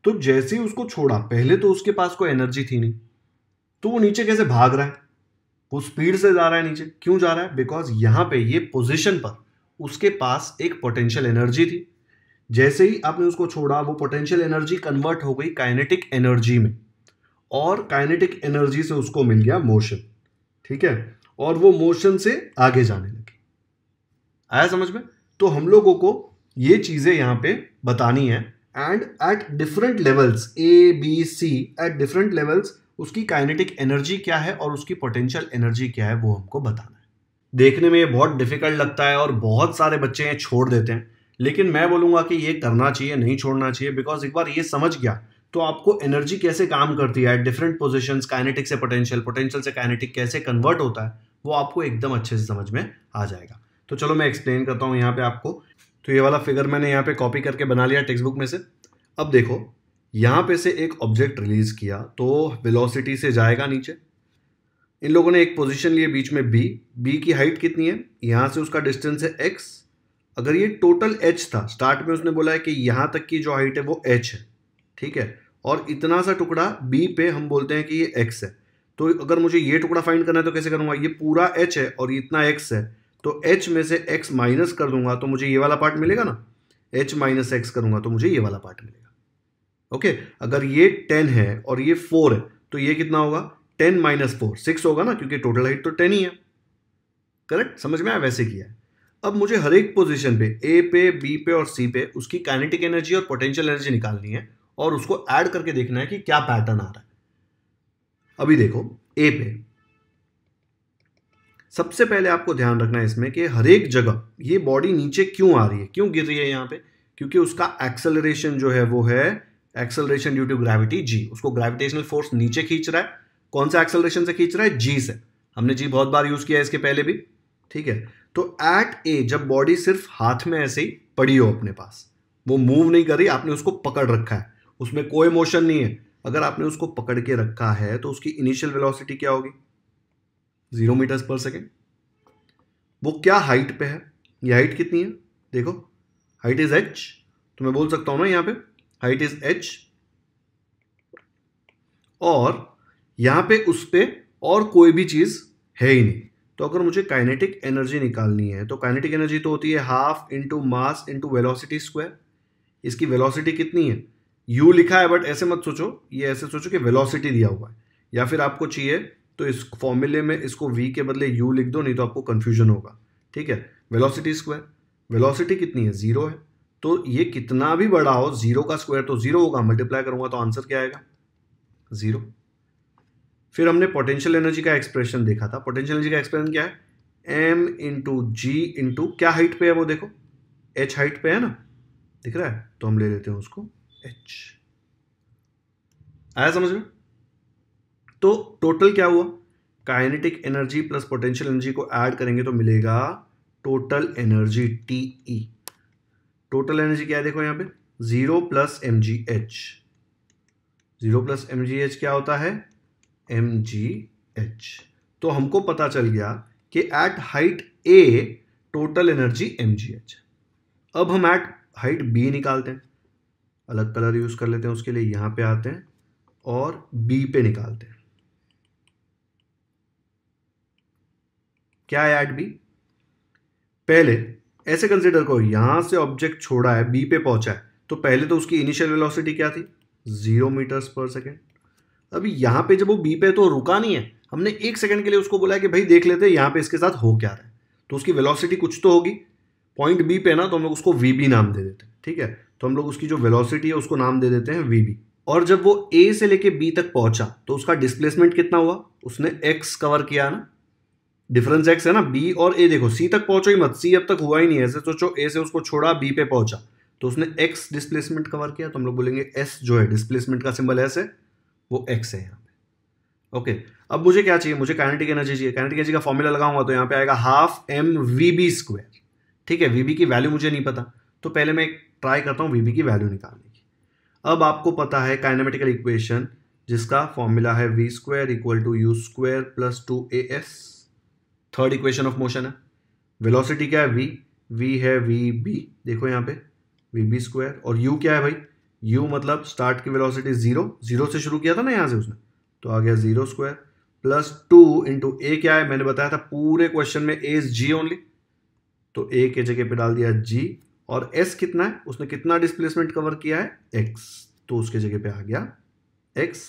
तो जैसे ही उसको छोड़ा पहले तो उसके पास कोई एनर्जी थी नहीं तो वो नीचे कैसे भाग रहा है वो स्पीड से जा रहा है नीचे क्यों जा रहा है बिकॉज यहां पे ये पोजीशन पर उसके पास एक पोटेंशियल एनर्जी थी जैसे ही आपने उसको छोड़ा वो पोटेंशियल एनर्जी कन्वर्ट हो गई काइनेटिक एनर्जी में और काइनेटिक एनर्जी से उसको मिल गया मोशन ठीक है और वो मोशन से आगे जाने लगी आया समझ में तो हम लोगों को ये चीज़ें यहां पे बतानी है and at different levels A B C at different levels उसकी काइनेटिक एनर्जी क्या है और उसकी पोटेंशियल एनर्जी क्या है वो हमको बताना है देखने में ये बहुत डिफिकल्ट लगता है और बहुत सारे बच्चे ये छोड़ देते हैं लेकिन मैं बोलूंगा कि ये करना चाहिए नहीं छोड़ना चाहिए बिकॉज एक बार ये समझ गया तो आपको एनर्जी कैसे काम करती है डिफरेंट पोजिशन काइनेटिक से पोटेंशियल पोटेंशियल से काइनेटिक कैसे कन्वर्ट होता है वो आपको एकदम अच्छे से समझ में आ जाएगा तो चलो मैं एक्सप्लेन करता हूँ यहाँ पे आपको तो ये वाला फिगर मैंने यहाँ पे कॉपी करके बना लिया टेक्स्ट बुक में से अब देखो यहाँ पे से एक ऑब्जेक्ट रिलीज़ किया तो वेलोसिटी से जाएगा नीचे इन लोगों ने एक पोजीशन लिए बीच में बी बी की हाइट कितनी है यहाँ से उसका डिस्टेंस है एक्स अगर ये टोटल एच था स्टार्ट में उसने बोला है कि यहाँ तक की जो हाइट है वो एच है ठीक है और इतना सा टुकड़ा बी पे हम बोलते हैं कि ये एक्स है तो अगर मुझे ये टुकड़ा फाइंड करना है तो कैसे करूँगा ये पूरा एच है और इतना एक्स है तो एच में से एक्स माइनस कर दूंगा तो मुझे ये वाला पार्ट मिलेगा ना एच माइनस एक्स करूंगा तो मुझे ये वाला पार्ट मिलेगा ओके अगर ये टेन है और ये फोर है तो ये कितना होगा टेन माइनस फोर सिक्स होगा ना क्योंकि टोटल हाइट तो टेन ही है करेक्ट समझ में आया वैसे किया है अब मुझे हर एक पोजीशन पे ए पे बी पे और सी पे उसकी काइनेटिक एनर्जी और पोटेंशियल एनर्जी निकालनी है और उसको एड करके देखना है कि क्या पैटर्न आ रहा है अभी देखो ए पे सबसे पहले आपको ध्यान रखना है इसमें कि हर एक जगह ये बॉडी नीचे क्यों आ रही है क्यों गिर रही है यहाँ पे क्योंकि उसका एक्सेलरेशन जो है वो है acceleration due to gravity g उसको ग्रेविटेशनल फोर्स नीचे खींच रहा है कौन सा एक्सेलरेशन से खींच रहा है जी से हमने जी बहुत बार यूज़ किया है इसके पहले भी ठीक है तो एट ए जब बॉडी सिर्फ हाथ में ऐसे ही पड़ी हो अपने पास वो मूव नहीं करी आपने उसको पकड़ रखा है उसमें कोई मोशन नहीं है अगर आपने उसको पकड़ के रखा है तो उसकी इनिशियल वेलोसिटी क्या होगी जीरो मीटर्स पर सेकेंड वो क्या हाइट पे है ये हाइट कितनी है देखो हाइट इज एच तो मैं बोल सकता हूं ना यहां पे हाइट इज एच और यहां पे उस पर और कोई भी चीज़ है ही नहीं तो अगर मुझे काइनेटिक एनर्जी निकालनी है तो काइनेटिक एनर्जी तो होती है half into mass into velocity square इसकी वेलोसिटी कितनी है यू लिखा है बट ऐसे मत सोचो ये ऐसे सोचो कि वेलोसिटी दिया हुआ है या फिर आपको चाहिए तो इस फॉर्मूले में इसको वी के बदले यू लिख दो नहीं तो आपको कन्फ्यूजन होगा ठीक है वेलोसिटी स्क्वायर वेलोसिटी कितनी है ज़ीरो है तो ये कितना भी बड़ा हो ज़ीरो का स्क्वायर तो ज़ीरो होगा मल्टीप्लाई करूंगा तो आंसर क्या आएगा ज़ीरो फिर हमने पोटेंशियल एनर्जी का एक्सप्रेशन देखा था पोटेंशियल एनर्जी का एक्सप्रेशन क्या है एम इंटू जी इंटू क्या हाइट पे है वो देखो एच हाइट पे है ना दिख रहा है तो हम ले लेते हैं उसको एच आया समझ में तो टोटल क्या हुआ kinetic energy plus potential energy को ऐड करेंगे तो मिलेगा total energy T E total energy क्या है देखो यहां पे जीरो प्लस एम जी एच जीरो प्लस एम जी एच क्या होता है एम जी एच तो हमको पता चल गया कि at height A total energy M ji H अब हम एट हाइट बी निकालते हैं अलग कलर यूज़ कर लेते हैं उसके लिए यहां पे आते हैं और बी पे निकालते हैं क्या है एट बी पहले ऐसे कंसिडर करो यहां से ऑब्जेक्ट छोड़ा है बी पे पहुंचा है तो पहले तो उसकी इनिशियल वेलोसिटी क्या थी जीरो मीटर्स पर सेकेंड अभी यहां पे जब वो बी पे तो रुका नहीं है हमने एक सेकंड के लिए उसको बोला है कि भाई देख लेते हैं यहां पे इसके साथ हो क्या रहा है तो उसकी वेलोसिटी कुछ तो होगी पॉइंट बी पे ना तो हम लोग उसको वी बी नाम दे देते हैं ठीक है तो हम लोग उसकी जो वेलोसिटी है उसको नाम दे देते हैं वी बी और जब वो ए से लेके बी तक पहुंचा तो उसका डिस्प्लेसमेंट कितना हुआ उसने एक्स कवर किया ना डिफरेंस एक्स है ना बी और ए देखो सी तक पहुंचो ही मत सी अब तक हुआ ही नहीं ऐसे सोचो ए से उसको छोड़ा बी पे पहुंचा तो उसने एक्स डिस्प्लेसमेंट कवर किया तो हम लोग बोलेंगे एस जो है डिस्प्लेसमेंट का सिंबल एस है वो एक्स है यहाँ पे ओके अब मुझे क्या चाहिए मुझे कैनेटिक एनर्जी चाहिए कैनेटिक एनर्जी का फॉर्मूला लगाऊंगा तो यहाँ पे आएगा half M V B square ठीक है वी बी की वैल्यू मुझे नहीं पता तो पहले मैं ट्राई करता हूँ वी बी की वैल्यू निकालने की अब आपको पता है काइनेमेटिकल इक्वेशन जिसका फॉर्मूला है V square equal to you square plus two A S third equation of motion है वेलोसिटी क्या है वी वी है वी बी देखो यहाँ पे वी बी स्क्वायर और यू क्या है भाई यू मतलब स्टार्ट की वेलोसिटी जीरो जीरो से शुरू किया था ना यहाँ से उसने तो आ गया zero square plus two into A क्या है मैंने बताया था पूरे क्वेश्चन में ए इज जी ओनली तो ए के जगह पे डाल दिया जी और एस कितना है उसने कितना डिस्प्लेसमेंट कवर किया है एक्स तो उसके जगह पे आ गया एक्स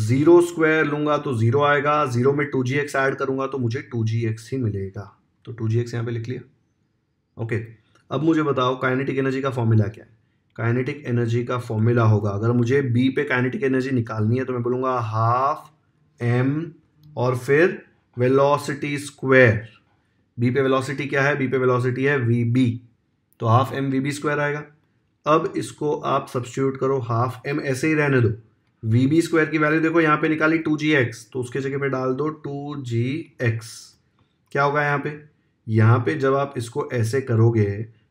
जीरो स्क्वायर लूंगा तो जीरो आएगा जीरो में टू जी एक्स एड करूंगा तो मुझे टू जी एक्स ही मिलेगा तो टू जी एक्स यहाँ पे लिख लिया ओके अब मुझे बताओ काइनेटिक एनर्जी का फॉर्मूला क्या है काइनेटिक एनर्जी का फॉर्मूला होगा अगर मुझे बी पे काइनेटिक एनर्जी निकालनी है तो मैं बोलूँगा हाफ एम और फिर वेलोसिटी स्क्वायर बी पे वेलोसिटी क्या है बी पे वेलोसिटी है वी बी तो half M V B square आएगा अब इसको आप सब्सटीट्यूट करो हाफ एम ऐसे ही रहने दो वी बी स्क्वायर की वैल्यू देखो यहाँ पे निकाली टू जी एक्स तो उसके जगह पे डाल दो टू जी एक्स क्या होगा यहाँ पे यहाँ पे जब आप इसको ऐसे करोगे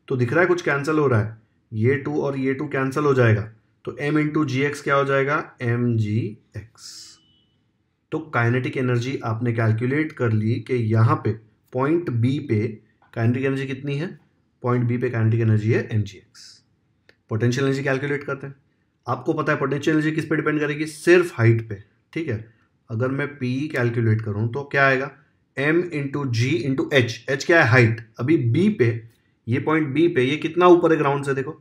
तो दिख रहा है कुछ कैंसिल हो रहा है ये टू और ये टू कैंसिल हो जाएगा तो इन इंटू जी एक्स क्या हो जाएगा एम जी एक्स तो काइनेटिक एनर्जी आपने कैलकुलेट कर ली कि यहाँ पे पॉइंट बी पे काइनेटिक एनर्जी कितनी है पॉइंट बी पे काइनेटिक एनर्जी है M G X potential energy calculate करते हैं आपको पता है पोटेंशियल एनर्जी किस पे डिपेंड करेगी सिर्फ हाइट पे ठीक है अगर मैं पी कैलकुलेट करूँ तो क्या आएगा एम इंटू जी इंटू एच एच क्या है हाइट अभी बी पे ये पॉइंट बी पे ये कितना ऊपर है ग्राउंड से देखो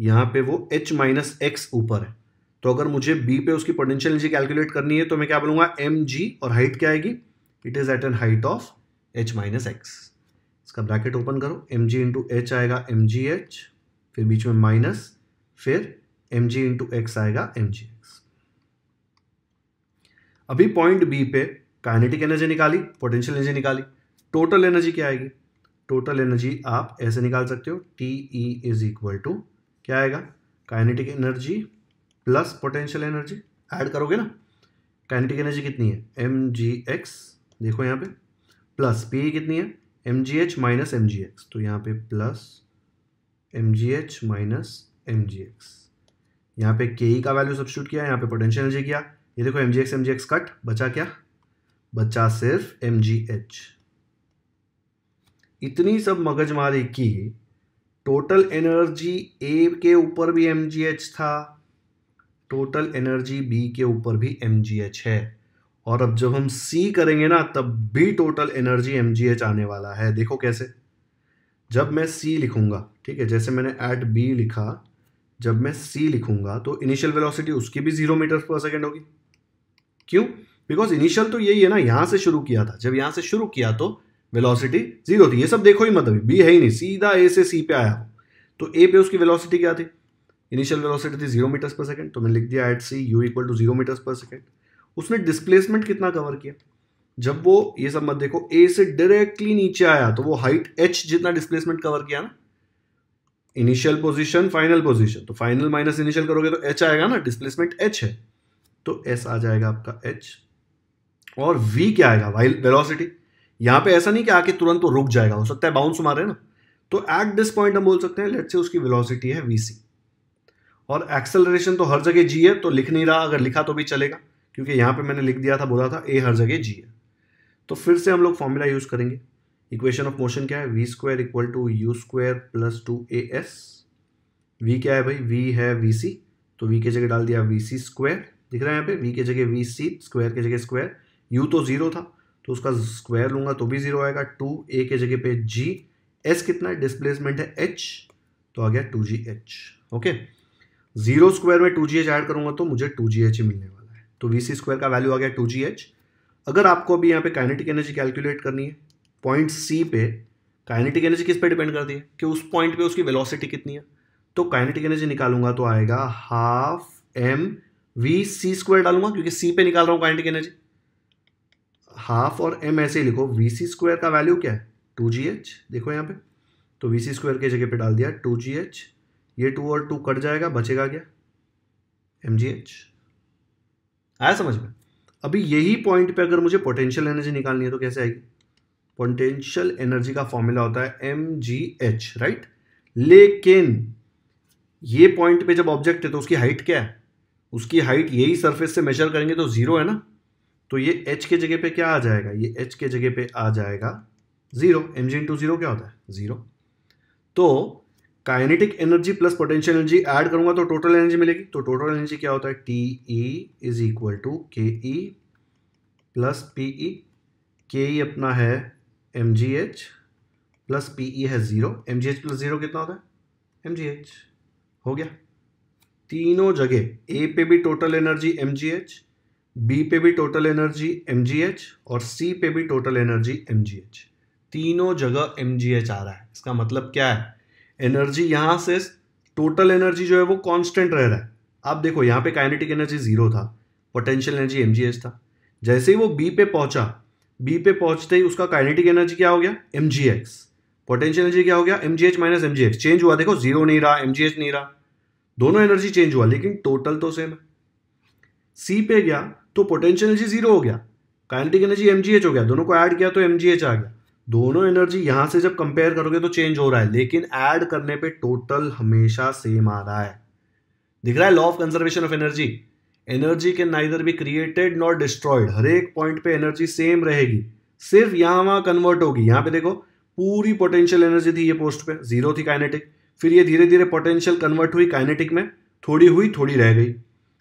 यहाँ पे वो एच माइनस एक्स ऊपर है तो अगर मुझे बी पे उसकी पोटेंशियल एनर्जी कैलकुलेट करनी है तो मैं क्या बोलूँगा एम जी और हाइट क्या आएगी it is at an height of H minus X इसका ब्रैकेट ओपन करो एम जी इंटू एच आएगा एम जी एच फिर बीच में माइनस फिर एम जी इंटू एक्स आएगा एम जी एक्स अभी पॉइंट बी पे काइनेटिक एनर्जी निकाली पोटेंशियल एनर्जी निकाली टोटल एनर्जी क्या आएगी टोटल एनर्जी आप ऐसे निकाल सकते हो T E is equal to क्या आएगा kinetic energy plus potential energy add करोगे ना काइनेटिक एनर्जी कितनी है एम जी एक्स देखो यहाँ पे प्लस पी कितनी है M G H minus M G X तो यहाँ पे प्लस एम जी H minus M G X यहाँ पे के ई e का वैल्यू सब्सिट्यूट किया यहाँ पे पोटेंशियल एनर्जी किया ये देखो M G X M G X cut बचा क्या बचा सिर्फ एम जी एच इतनी सब मगजमारी की टोटल एनर्जी ए के ऊपर भी एम जी एच था टोटल एनर्जी बी के ऊपर भी एम जी एच है और अब जब हम सी करेंगे ना तब भी टोटल एनर्जी एम जी एच आने वाला है देखो कैसे जब मैं सी लिखूंगा ठीक है जैसे मैंने एट बी लिखा जब मैं c लिखूंगा तो इनिशियल वेलोसिटी उसकी भी जीरो मीटर पर सेकेंड होगी क्यों बिकॉज इनिशियल तो यही है ना यहां से शुरू किया था जब यहां से शुरू किया तो वेलोसिटी जीरो थी ये सब देखो ही मत अभी बी है ही नहीं सीधा ए से सी पे आया हो तो ए पे उसकी वेलोसिटी क्या थी इनिशियल वेलोसिटी थी जीरो मीटर्स पर सेकेंड तो मैंने लिख दिया at C U equal to zero metres per second उसने डिस्प्लेसमेंट कितना कवर किया जब वो ये सब मत देखो ए से डायरेक्टली नीचे आया तो वो हाइट एच जितना डिस्प्लेसमेंट कवर किया ना इनिशियल पोजिशन फाइनल पोजिशन तो फाइनल माइनस इनिशियल करोगे तो एच आएगा ना डिस्प्लेसमेंट एच है तो एस आ जाएगा आपका एच और वी क्या आएगा वाइल वेलोसिटी यहां पे ऐसा नहीं कि आके तुरंत तो रुक जाएगा हो सकता है बाउंस मारे ना तो एट दिस पॉइंट हम बोल सकते हैं लेट से उसकी वेलोसिटी है वीसी और एक्सेलरेशन तो हर जगह जी है तो लिख नहीं रहा अगर लिखा तो भी चलेगा क्योंकि यहां पे मैंने लिख दिया था बोला था ए हर जगह जी है तो फिर से हम लोग फॉर्मूला यूज़ करेंगे इक्वेशन ऑफ मोशन क्या है V square equal to you square plus two A S V क्या है भाई वी है वी सी तो वी के जगह डाल दिया वी सी स्क्वायर दिख रहा है यहाँ पे वी के जगह वी सी स्क्वायर के जगह स्क्वायर यू तो जीरो था तो उसका स्क्वायर लूंगा तो भी जीरो आएगा टू ए के जगह पे जी एस कितना है डिस्प्लेसमेंट है एच तो आ गया two G H okay zero square में टू जी एच ऐड करूंगा तो मुझे टू जी एच ही मिलने वाला है तो वी सी स्क्वायर का वैल्यू आ गया टू जी एच अगर आपको अभी यहाँ पे काइनेटिक एनर्जी कैलकुलेट करनी है पॉइंट सी पे काइनेटिक एनर्जी किस पे डिपेंड करती है कि उस पॉइंट पे उसकी वेलोसिटी कितनी है तो काइनेटिक एनर्जी निकालूंगा तो आएगा half M V C square डालूंगा क्योंकि सी पे निकाल रहा हूँ काइनेटिक एनर्जी हाफ और एम ऐसे ही लिखो वी सी स्क्वायर का वैल्यू क्या है टू जी एच देखो यहाँ पे तो वी सी स्क्वायर की जगह पे डाल दिया टू जी एच ये टू और टू कट जाएगा बचेगा क्या एम जी एच आया समझ में अभी यही पॉइंट पे अगर मुझे पोटेंशियल एनर्जी निकालनी है तो कैसे आएगी पोटेंशियल एनर्जी का फॉर्मूला होता है एम जी एच राइट लेकिन ये पॉइंट पे जब ऑब्जेक्ट है तो उसकी हाइट क्या है उसकी हाइट यही सरफेस से मेजर करेंगे तो ज़ीरो है ना तो ये एच के जगह पे क्या आ जाएगा ये एच के जगह पे आ जाएगा ज़ीरो एम जी इंटू ज़ीरो क्या होता है ज़ीरो तो kinetic energy plus potential energy add करूंगा तो टोटल एनर्जी मिलेगी तो टोटल एनर्जी क्या होता है T E is equal to K E plus P E K E अपना है M G H plus P E है ज़ीरो एम जी एच प्लस ज़ीरो कितना होता है एम जी एच हो गया तीनों जगह ए पे भी टोटल एनर्जी एम जी एच बी पे भी टोटल एनर्जी एम जी एच और सी पे भी टोटल एनर्जी एम जी एच तीनों जगह एम जी एच आ रहा है इसका मतलब क्या है एनर्जी यहाँ से टोटल एनर्जी जो है वो कांस्टेंट रह रहा है आप देखो यहाँ पे काइनेटिक एनर्जी ज़ीरो था पोटेंशियल एनर्जी एम जी एच था जैसे ही वो बी पे पहुँचा बी पे पहुंचते ही उसका काइनेटिक एनर्जी क्या हो गया M G X potential energy क्या हो गया एम जी H minus M G X change हुआ देखो जीरो नहीं रहा एम जी एच नहीं रहा दोनों एनर्जी चेंज हुआ लेकिन टोटल तो सेम है सी पे गया तो पोटेंशियल एनर्जी जीरो हो गया काइनेटिक एनर्जी एम जी एच हो गया दोनों को ऐड किया तो एम जी एच आ गया दोनों एनर्जी यहां से जब कंपेयर करोगे तो चेंज हो रहा है लेकिन ऐड करने पे टोटल हमेशा सेम आ रहा है दिख रहा है law of conservation of energy energy can neither be created not destroyed हर एक पॉइंट पे एनर्जी सेम रहेगी सिर्फ यहां वहां कन्वर्ट होगी यहां पे देखो पूरी पोटेंशियल एनर्जी थी ये पोस्ट पे जीरो थी काइनेटिक फिर ये धीरे धीरे पोटेंशियल कन्वर्ट हुई काइनेटिक में थोड़ी हुई थोड़ी रह गई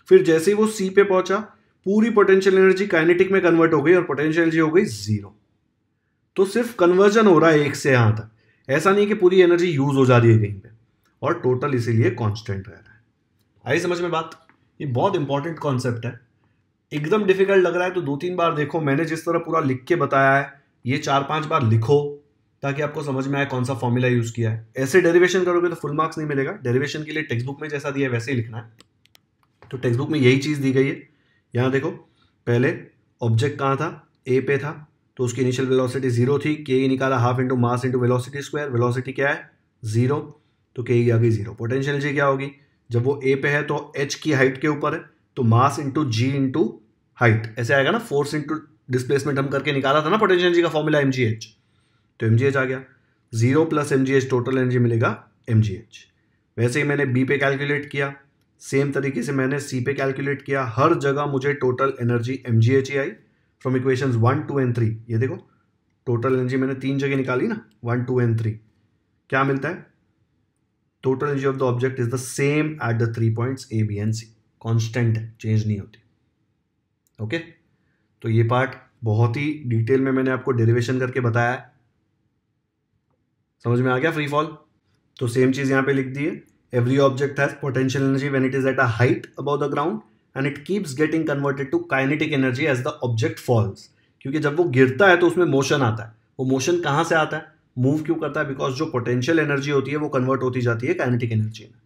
फिर जैसे ही वो सी पे पहुंचा पूरी पोटेंशियल एनर्जी काइनेटिक में कन्वर्ट हो गई और पोटेंशियल एनर्जी हो गई जीरो तो सिर्फ कन्वर्जन हो रहा है एक से यहां तक ऐसा नहीं कि पूरी एनर्जी यूज हो जा रही है कहीं पे और टोटल इसीलिए कॉन्स्टेंट रह रहा है आई समझ में बात ये बहुत इंपॉर्टेंट कॉन्सेप्ट है एकदम डिफिकल्ट लग रहा है तो दो तीन बार देखो मैंने जिस तरह पूरा लिख के बताया है ये चार पांच बार लिखो ताकि आपको समझ में आए कौन सा फॉर्मूला यूज किया है ऐसे डेरिवेशन करोगे तो फुल मार्क्स नहीं मिलेगा डेरिवेशन के लिए टेक्स्ट बुक में जैसा दिया है वैसे ही लिखना है तो टेक्स्ट बुक में यही चीज़ दी गई है यहां देखो पहले ऑब्जेक्ट कहाँ था ए पे था तो उसकी इनिशियल वेलोसिटी जीरो थी के ई निकाला half into mass into velocity square velocity क्या है जीरो तो के ई आ गई जीरो पोटेंशियल जी क्या होगी जब वो ए पे है तो एच की हाइट के ऊपर है तो मास इंटू जी इंटू हाइट ऐसे आएगा ना फोर्स इंटू डिस्प्लेसमेंट हम करके निकाला था ना पोटेंशियल एनर्जी का फॉर्मूला एम जी एच तो एम जी एच आ गया जीरो प्लस एम जी एच टोटल एनर्जी मिलेगा एम जी एच वैसे ही मैंने बी पे कैलकुलेट किया सेम तरीके से मैंने सी पे कैलकुलेट किया हर जगह मुझे टोटल एनर्जी एम जी एच ही आई from equations one two and three ये देखो टोटल एनर्जी मैंने तीन जगह निकाली ना वन टू एंड थ्री क्या मिलता है total energy of the object is the same at the three points A B and C constant है चेंज नहीं होती ओके तो ये पार्ट बहुत ही डिटेल में मैंने आपको डेरिवेशन करके बताया है समझ में आ गया फ्री फॉल तो सेम चीज़ यहां पे लिख दी है every object has potential energy when it is at a height above the ground and it keeps getting converted to kinetic energy as the object falls क्योंकि जब वो गिरता है तो उसमें मोशन आता है वो मोशन कहां से आता है मूव क्यों करता है बिकॉज जो पोटेंशियल एनर्जी होती है वो कन्वर्ट होती जाती है काइनेटिक एनर्जी में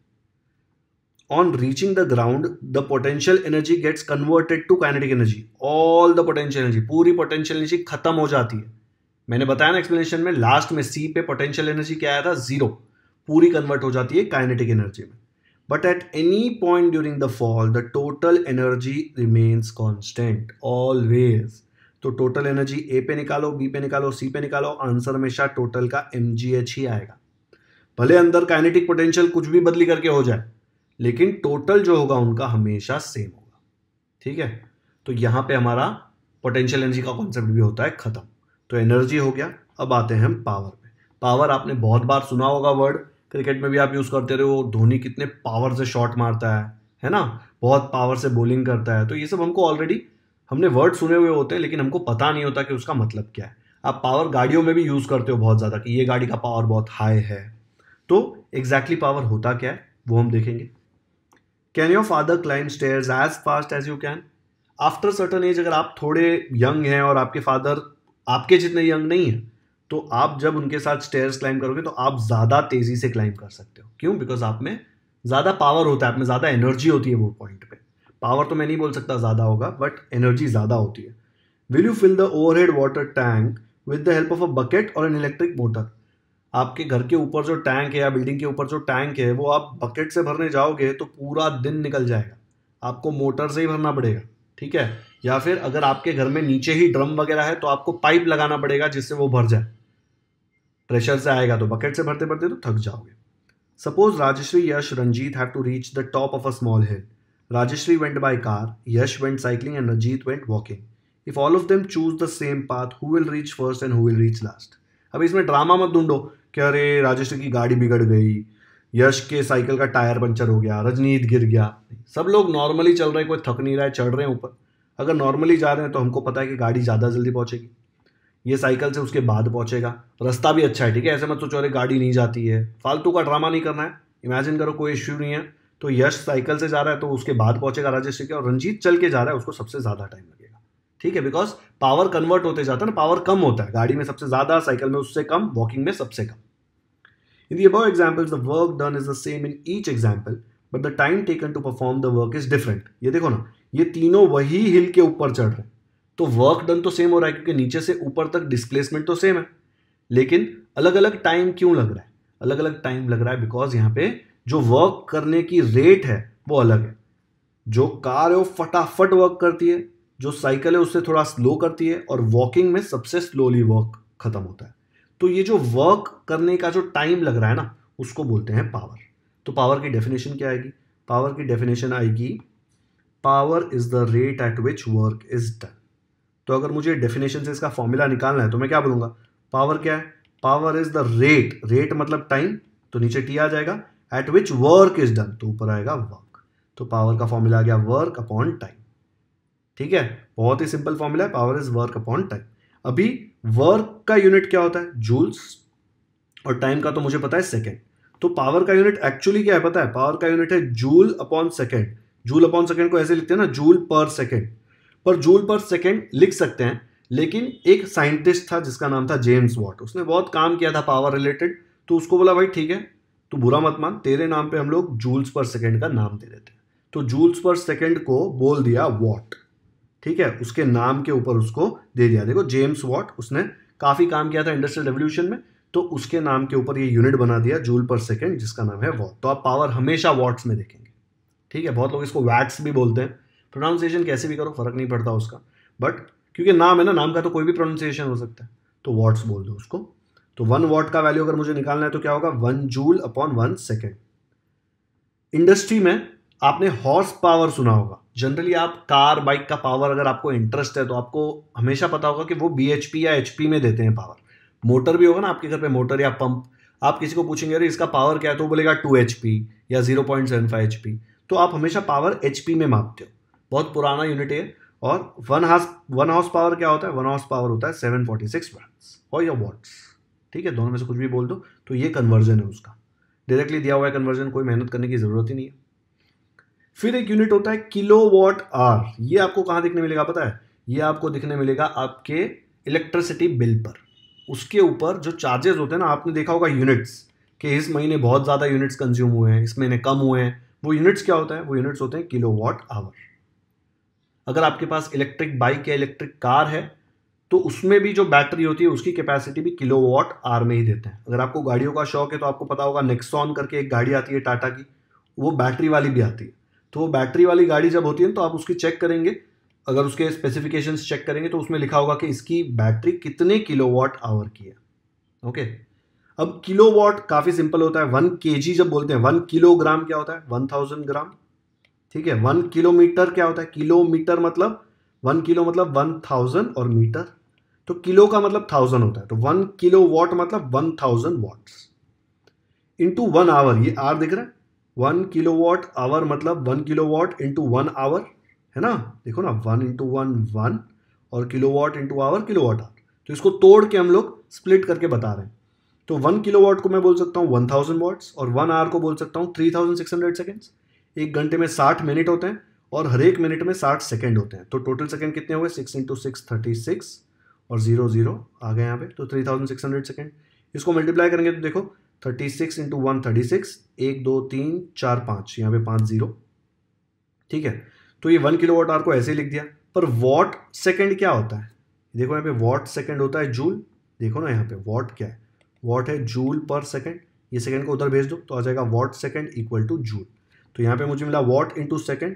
on reaching the ground the potential energy gets converted to kinetic energy all the potential energy पूरी पोटेंशियल एनर्जी खत्म हो जाती है मैंने बताया ना एक्सप्लेनेशन में लास्ट में सी पे पोटेंशियल एनर्जी क्या आया था जीरो पूरी कन्वर्ट हो जाती है काइनेटिक एनर्जी में but at any point during the fall the total energy remains constant always तो टोटल एनर्जी ए पे निकालो बी पे निकालो सी पे निकालो आंसर हमेशा टोटल का एम ही आएगा भले अंदर काइनेटिक पोटेंशियल कुछ भी बदली करके हो जाए लेकिन टोटल जो होगा उनका हमेशा सेम होगा ठीक है तो यहाँ पे हमारा पोटेंशियल एनर्जी का कॉन्सेप्ट भी होता है ख़त्म तो एनर्जी हो गया अब आते हैं हम पावर पे पावर आपने बहुत बार सुना होगा वर्ड क्रिकेट में भी आप यूज़ करते रहे हो धोनी कितने पावर से शॉट मारता है है ना बहुत पावर से बॉलिंग करता है तो ये सब हमको ऑलरेडी हमने वर्ड सुने हुए होते हैं लेकिन हमको पता नहीं होता कि उसका मतलब क्या है आप पावर गाड़ियों में भी यूज़ करते हो बहुत ज़्यादा कि ये गाड़ी का पावर बहुत हाई है तो एग्जैक्टली exactly पावर होता क्या है वो हम देखेंगे can your father climb stairs as fast as you can after certain age अगर आप थोड़े यंग हैं और आपके फादर आपके जितने यंग नहीं हैं तो आप जब उनके साथ स्टेयर्स क्लाइम करोगे तो आप ज़्यादा तेज़ी से क्लाइम कर सकते हो क्यों बिकॉज आप में ज़्यादा पावर होता है आप में ज़्यादा एनर्जी होती है वो पॉइंट पे पावर तो मैं नहीं बोल सकता ज़्यादा होगा बट एनर्जी ज़्यादा होती है will you fill the overhead water tank with the help of a bucket और एन इलेक्ट्रिक मोटर आपके घर के ऊपर जो टैंक है या बिल्डिंग के ऊपर जो टैंक है वो आप बकेट से भरने जाओगे तो पूरा दिन निकल जाएगा आपको मोटर से ही भरना पड़ेगा ठीक है या फिर अगर आपके घर में नीचे ही ड्रम वगैरह है तो आपको पाइप लगाना पड़ेगा जिससे वो भर जाए प्रेशर से आएगा तो बकेट से भरते भरते तो थक जाओगे suppose Rajshri Yash Ranjit have to reach the top of a small hill Rajeshri went by car, Yash went cycling, and Rajit went walking. If all of them choose the same path, who will reach first and who will reach last? अब इसमें ड्रामा मत ढूंढो कि अरे राजेश्री की गाड़ी बिगड़ गई यश के साइकिल का टायर पंचर हो गया रजनीत गिर गया सब लोग नॉर्मली चल रहे कोई थक नहीं रहा है चढ़ रहे हैं ऊपर अगर नॉर्मली जा रहे हैं तो हमको पता है कि गाड़ी ज़्यादा जल्दी पहुँचेगी ये साइकिल से उसके बाद पहुँचेगा रास्ता भी अच्छा है ठीक है ऐसे मत सोचो अरे गाड़ी नहीं जाती है फालतू का ड्रामा नहीं करना है इमेजिन करो कोई इश्यू नहीं है तो यश साइकिल से जा रहा है तो उसके बाद पहुंचेगा राजेश के और रंजीत चल के जा रहा है उसको सबसे ज़्यादा टाइम लगेगा ठीक है बिकॉज पावर कन्वर्ट होते जाता है ना पावर कम होता है गाड़ी में सबसे ज़्यादा साइकिल में उससे कम वॉकिंग में सबसे कम इन the above examples, the work done is the same in each example, but the time taken to perform the work is ये देखो ना ये तीनों वही हिल के ऊपर चढ़ रहे हैं तो वर्क डन तो सेम हो रहा है क्योंकि नीचे से ऊपर तक डिस्प्लेसमेंट तो सेम है लेकिन अलग अलग टाइम क्यों लग रहा है अलग अलग टाइम लग रहा है बिकॉज यहाँ पे जो वर्क करने की रेट है वो अलग है जो कार है वो फटाफट वर्क करती है जो साइकिल है उससे थोड़ा स्लो करती है और वॉकिंग में सबसे स्लोली वर्क खत्म होता है तो ये जो वर्क करने का जो टाइम लग रहा है ना उसको बोलते हैं पावर तो पावर की डेफिनेशन क्या आएगी पावर की डेफिनेशन आएगी power is the rate at which work is done तो अगर मुझे डेफिनेशन से इसका फॉर्मूला निकालना है तो मैं क्या बोलूंगा पावर क्या है power is the rate rate मतलब टाइम तो नीचे टी आ जाएगा at which work is done तो ऊपर आएगा वर्क तो पावर का फॉर्मूला आ गया वर्क अपॉन टाइम ठीक है बहुत ही सिंपल फॉर्मूला है power is work upon time अभी वर्क का यूनिट क्या होता है जूल्स और टाइम का तो मुझे पता है सेकेंड तो पावर का यूनिट एक्चुअली क्या है पता है पावर का यूनिट है joule upon second joule upon second को ऐसे लिखते हैं ना जूल पर सेकेंड पर जूल पर सेकेंड लिख सकते हैं लेकिन एक साइंटिस्ट था जिसका नाम था जेम्स वॉट उसने बहुत काम किया था पावर रिलेटेड तो उसको बोला भाई ठीक है तो बुरा मत मान तेरे नाम पे हम लोग जूल्स पर सेकेंड का नाम दे देते हैं तो जूल्स पर सेकेंड को बोल दिया वॉट ठीक है उसके नाम के ऊपर उसको दे दिया देखो जेम्स वॉट उसने काफ़ी काम किया था इंडस्ट्रियल रेवोल्यूशन में तो उसके नाम के ऊपर ये यूनिट बना दिया जूल पर सेकेंड जिसका नाम है वॉट तो आप पावर हमेशा वॉट्स में देखेंगे ठीक है बहुत लोग इसको वैट्स भी बोलते हैं प्रोनाउंसिएशन कैसे भी करो फर्क नहीं पड़ता उसका बट क्योंकि नाम है ना नाम का तो कोई भी प्रोनाउंसिएशन हो सकता है तो वॉट्स बोल दो उसको तो वन वॉट का वैल्यू अगर मुझे निकालना है तो क्या होगा one joule upon one second industry में आपने हॉर्स पावर सुना होगा जनरली आप कार बाइक का पावर अगर आपको इंटरेस्ट है तो आपको हमेशा पता होगा कि वो बी या एच में देते हैं पावर मोटर भी होगा ना आपके घर पे मोटर या पंप आप किसी को पूछेंगे अरे इसका पावर क्या है तो बोलेगा टू एच या zero point seven five H तो आप हमेशा पावर एच में मापते हो बहुत पुराना यूनिट है और one horse one horse power क्या होता है वन हाउस पावर होता है सेवन फोर्टी सिक्स वाट्स और या वाट्स ठीक है दोनों में से कुछ भी बोल दो तो ये कन्वर्जन है उसका डायरेक्टली दिया हुआ है कन्वर्जन कोई मेहनत करने की ज़रूरत ही नहीं है फिर एक यूनिट होता है किलो वॉट आर ये आपको कहाँ दिखने मिलेगा पता है ये आपको दिखने मिलेगा आपके इलेक्ट्रिसिटी बिल पर उसके ऊपर जो चार्जेस होते हैं ना आपने देखा होगा यूनिट्स कि इस महीने बहुत ज़्यादा यूनिट्स कंज्यूम हुए हैं इस महीने कम हुए हैं वो यूनिट्स क्या होता है वो यूनिट्स होते हैं किलो वॉट आवर अगर आपके पास इलेक्ट्रिक बाइक या इलेक्ट्रिक कार है तो उसमें भी जो बैटरी होती है उसकी कैपेसिटी भी किलो वॉट आर में ही देते हैं अगर आपको गाड़ियों का शौक है तो आपको पता होगा नेक्सॉन करके एक गाड़ी आती है टाटा की वो बैटरी वाली भी आती है तो वो बैटरी वाली गाड़ी जब होती है तो आप उसकी चेक करेंगे अगर उसके स्पेसिफिकेशंस चेक करेंगे तो उसमें लिखा होगा कि इसकी बैटरी कितने किलो वॉट आवर की है ओके अब किलो वॉट काफ़ी सिंपल होता है वन के जब बोलते हैं वन किलोग्राम क्या होता है वन थाउजेंड ग्राम ठीक है वन किलोमीटर क्या होता है किलोमीटर मतलब वन किलो मतलब वन थाउजेंड और मीटर तो किलो का मतलब थाउजेंड होता है तो वन किलो वॉट मतलब one thousand watts into one hour ये आर दिख रहा है वन किलो वॉट आवर मतलब one kilo kilowatt into one hour है ना देखो ना वन इंटू वन वन और kilowatt into hour kilowatt hour तो इसको तोड़ के हम लोग स्प्लिट करके बता रहे हैं तो वन किलो वॉट को मैं बोल सकता हूँ वन थाउजेंड वॉट्स और वन आवर को बोल सकता हूँ three thousand six hundred seconds एक घंटे में साठ मिनट होते हैं और हर एक मिनट में साठ सेकेंड होते हैं तो टोटल सेकेंड कितने हुए six into six thirty six और जीरो जीरो आ गए यहाँ पे तो three thousand six hundred second इसको मल्टीप्लाई करेंगे तो देखो thirty six into one thirty six एक दो तीन चार पाँच यहाँ पे पाँच जीरो ठीक है तो ये वन किलो वॉट आर को ऐसे ही लिख दिया पर वॉट सेकेंड क्या होता है देखो यहाँ पे वॉट सेकेंड होता है जूल देखो ना यहाँ पे वॉट क्या है वॉट है जूल पर सेकेंड ये सेकेंड को उधर भेज दो तो आ जाएगा watt second equal to joule तो यहाँ पे मुझे मिला watt into second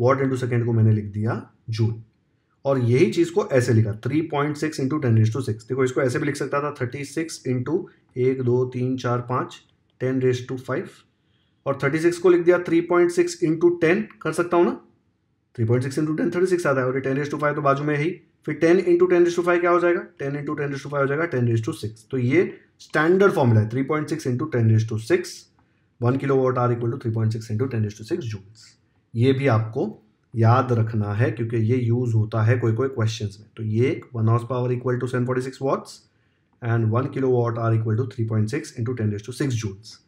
watt into second को मैंने लिख दिया जूल और यही चीज़ को ऐसे लिखा three point six into ten raise to six देखो इसको ऐसे भी लिख सकता था थर्टी सिक्स इंटू एक दो तीन चार पाँच टेन रेस टू फाइव और थर्टी सिक्स को लिख दिया three point six into ten कर सकता हूँ ना three point six into ten thirty six आता है और टेन रेस टू फाइव तो बाजू में ही फिर ten into ten raise to five क्या हो जाएगा ten into ten raise to five हो जाएगा टेन रेस टू सिक्स तो ये स्टैंडर्ड फॉर्मूला है three point six into ten raise to six one kilo watt hour equal to three point six into ten raise to six joules ये भी आपको याद रखना है क्योंकि ये यूज़ होता है कोई कोई क्वेश्चंस में तो ये one horse power equal to seven forty six watts and one kilo watt hour equal to three point six into ten to six joules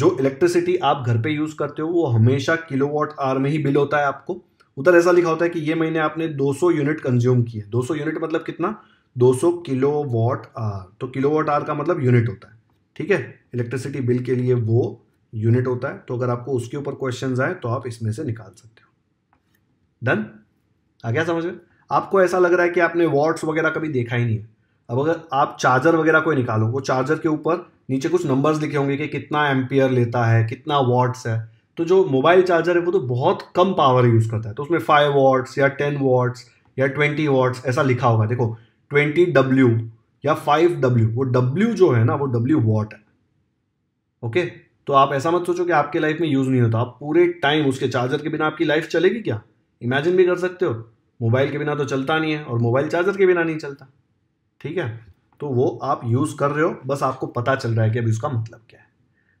जो इलेक्ट्रिसिटी आप घर पे यूज़ करते हो वो हमेशा किलो वॉट आर में ही बिल होता है आपको उधर ऐसा लिखा होता है कि ये महीने आपने 200 यूनिट कंज्यूम किए 200 यूनिट मतलब कितना 200 किलो वॉट आर तो किलो वॉट आर का मतलब यूनिट होता है ठीक है इलेक्ट्रिसिटी बिल के लिए वो यूनिट होता है तो अगर आपको उसके ऊपर क्वेश्चन आए तो आप इसमें से निकाल सकते हो डन आ गया समझ में आपको ऐसा लग रहा है कि आपने वॉट्स वगैरह कभी देखा ही नहीं है अब अगर आप चार्जर वगैरह कोई निकालो वो चार्जर के ऊपर नीचे कुछ नंबर्स लिखे होंगे कि कितना एम्पियर लेता है कितना वॉट्स है तो जो मोबाइल चार्जर है वो तो बहुत कम पावर यूज़ करता है तो उसमें फाइव वॉट्स या टेन वॉट्स या ट्वेंटी वॉट्स ऐसा लिखा होगा देखो ट्वेंटी डब्ल्यू या फाइव डब्ल्यू वो डब्ल्यू जो है ना वो डब्ल्यू वॉट है ओके तो आप ऐसा मत सोचो कि आपके लाइफ में यूज़ नहीं होता आप पूरे टाइम उसके चार्जर के बिना आपकी लाइफ चलेगी क्या इमेजिन भी कर सकते हो मोबाइल के बिना तो चलता नहीं है और मोबाइल चार्जर के बिना नहीं चलता ठीक है तो वो आप यूज़ कर रहे हो बस आपको पता चल रहा है कि अभी उसका मतलब क्या है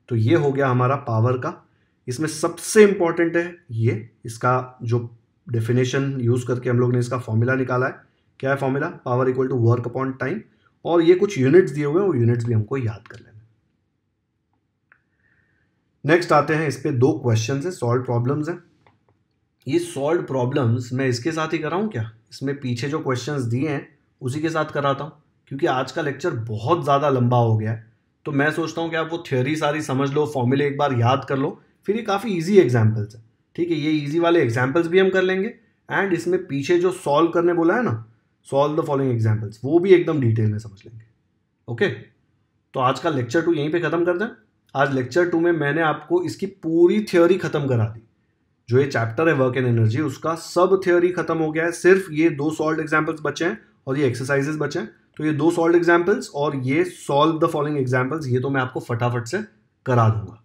तो ये हो गया हमारा पावर का इसमें सबसे इम्पॉर्टेंट है ये इसका जो डेफिनेशन यूज़ करके हम लोग ने इसका फॉर्मूला निकाला है क्या है formula power equal to work upon time और ये कुछ यूनिट्स दिए हुए हैं वो यूनिट्स भी हमको याद कर लेना नेक्स्ट आते हैं इस पर दो क्वेश्चन हैं सॉल्व प्रॉब्लम्स हैं ये सॉल्व प्रॉब्लम्स मैं इसके साथ ही कराऊँ क्या इसमें पीछे जो क्वेश्चन दिए हैं उसी के साथ कराता हूँ क्योंकि आज का लेक्चर बहुत ज़्यादा लंबा हो गया है तो मैं सोचता हूँ कि आप वो थ्योरी सारी समझ लो फॉर्मूले एक बार याद कर लो फिर ये काफ़ी इजी एग्जाम्पल्स है ठीक है ये ईजी वाले एग्जाम्पल्स भी हम कर लेंगे एंड इसमें पीछे जो सॉल्व करने बोला है ना सॉल्व द फॉलोइंग एग्जाम्पल्स वो भी एकदम डिटेल में समझ लेंगे ओके तो आज का लेक्चर टू यहीं पे ख़त्म कर दें आज लेक्चर टू में मैंने आपको इसकी पूरी थ्योरी खत्म करा दी जो ये चैप्टर है वर्क एंड एनर्जी उसका सब थ्योरी खत्म हो गया है सिर्फ ये दो सॉल्ड एग्जाम्पल्स बचे हैं और ये एक्सरसाइजेस बचे हैं तो ये दो सॉल्ड एग्जाम्पल्स और ये सॉल्व द फॉलोइंग एग्जाम्पल्स ये तो मैं आपको फटाफट से करा दूंगा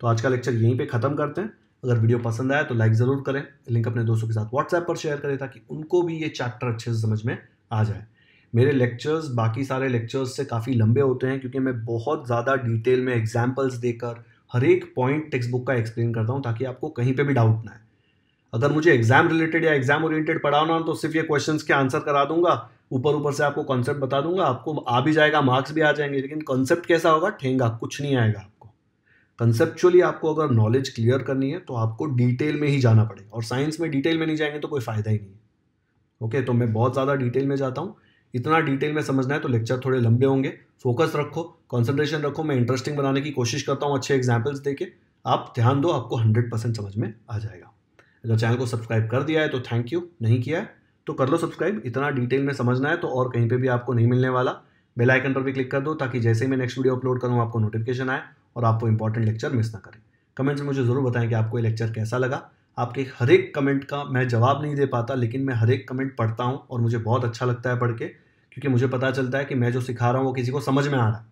तो आज का लेक्चर यहीं पे ख़त्म करते हैं अगर वीडियो पसंद आया तो लाइक ज़रूर करें लिंक अपने दोस्तों के साथ व्हाट्सएप पर शेयर करें ताकि उनको भी ये चैप्टर अच्छे से समझ में आ जाए मेरे लेक्चर्स बाकी सारे लेक्चर्स से काफ़ी लंबे होते हैं क्योंकि मैं बहुत ज़्यादा डिटेल में एग्जाम्पल्स देकर हर एक पॉइंट टेक्स्ट बुक का एक्सप्लेन करता हूँ ताकि आपको कहीं पर भी डाउट ना आए अगर मुझे एग्जाम रिलेटेड या एग्जाम ओरिएंटेड पढ़ाना हो तो सिर्फ ये क्वेश्चन के आंसर करा दूंगा ऊपर ऊपर से आपको कॉन्सेप्ट बता दूंगा आपको आ भी जाएगा मार्क्स भी आ जाएंगे लेकिन कॉन्सेप्ट कैसा होगा ठेंगा कुछ नहीं आएगा आपको कंसेप्चुअली आपको अगर नॉलेज क्लियर करनी है तो आपको डिटेल में ही जाना पड़ेगा और साइंस में डिटेल में नहीं जाएंगे तो कोई फ़ायदा ही नहीं है ओके okay, तो मैं बहुत ज़्यादा डिटेल में जाता हूँ इतना डिटेल में समझना है तो लेक्चर थोड़े लंबे होंगे फोकस रखो कॉन्सेंट्रेशन रखो मैं इंटरेस्टिंग बनाने की कोशिश करता हूँ अच्छे एग्जाम्पल्स दे के आप ध्यान दो आपको हंड्रेड परसेंट समझ में आ जाएगा अगर चैनल को सब्सक्राइब कर दिया है तो थैंक यू नहीं किया है तो कर लो सब्सक्राइब इतना डिटेल में समझना है तो और कहीं पर भी आपको नहीं मिलने वाला बेल आइकन पर भी क्लिक कर दो ताकि जैसे ही मैं नेक्स्ट वीडियो अपलोड करूँ आपको नोटिफिकेशन आए और आप वो इंपॉर्टेंट लेक्चर मिस ना करें कमेंट्स में मुझे ज़रूर बताएं कि आपको ये लेक्चर कैसा लगा आपके हर एक कमेंट का मैं जवाब नहीं दे पाता लेकिन मैं हर एक कमेंट पढ़ता हूँ और मुझे बहुत अच्छा लगता है पढ़ के क्योंकि मुझे पता चलता है कि मैं जो सिखा रहा हूँ वो किसी को समझ में आ रहा है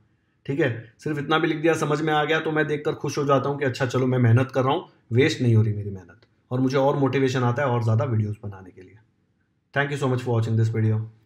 ठीक है सिर्फ इतना भी लिख दिया समझ में आ गया तो मैं देखकर खुश हो जाता हूँ कि अच्छा चलो मैं मेहनत कर रहा हूँ वेस्ट नहीं हो रही मेरी मेहनत और मुझे और मोटिवेशन आता है और ज़्यादा वीडियोज़ बनाने के लिए thank you so much for watching this video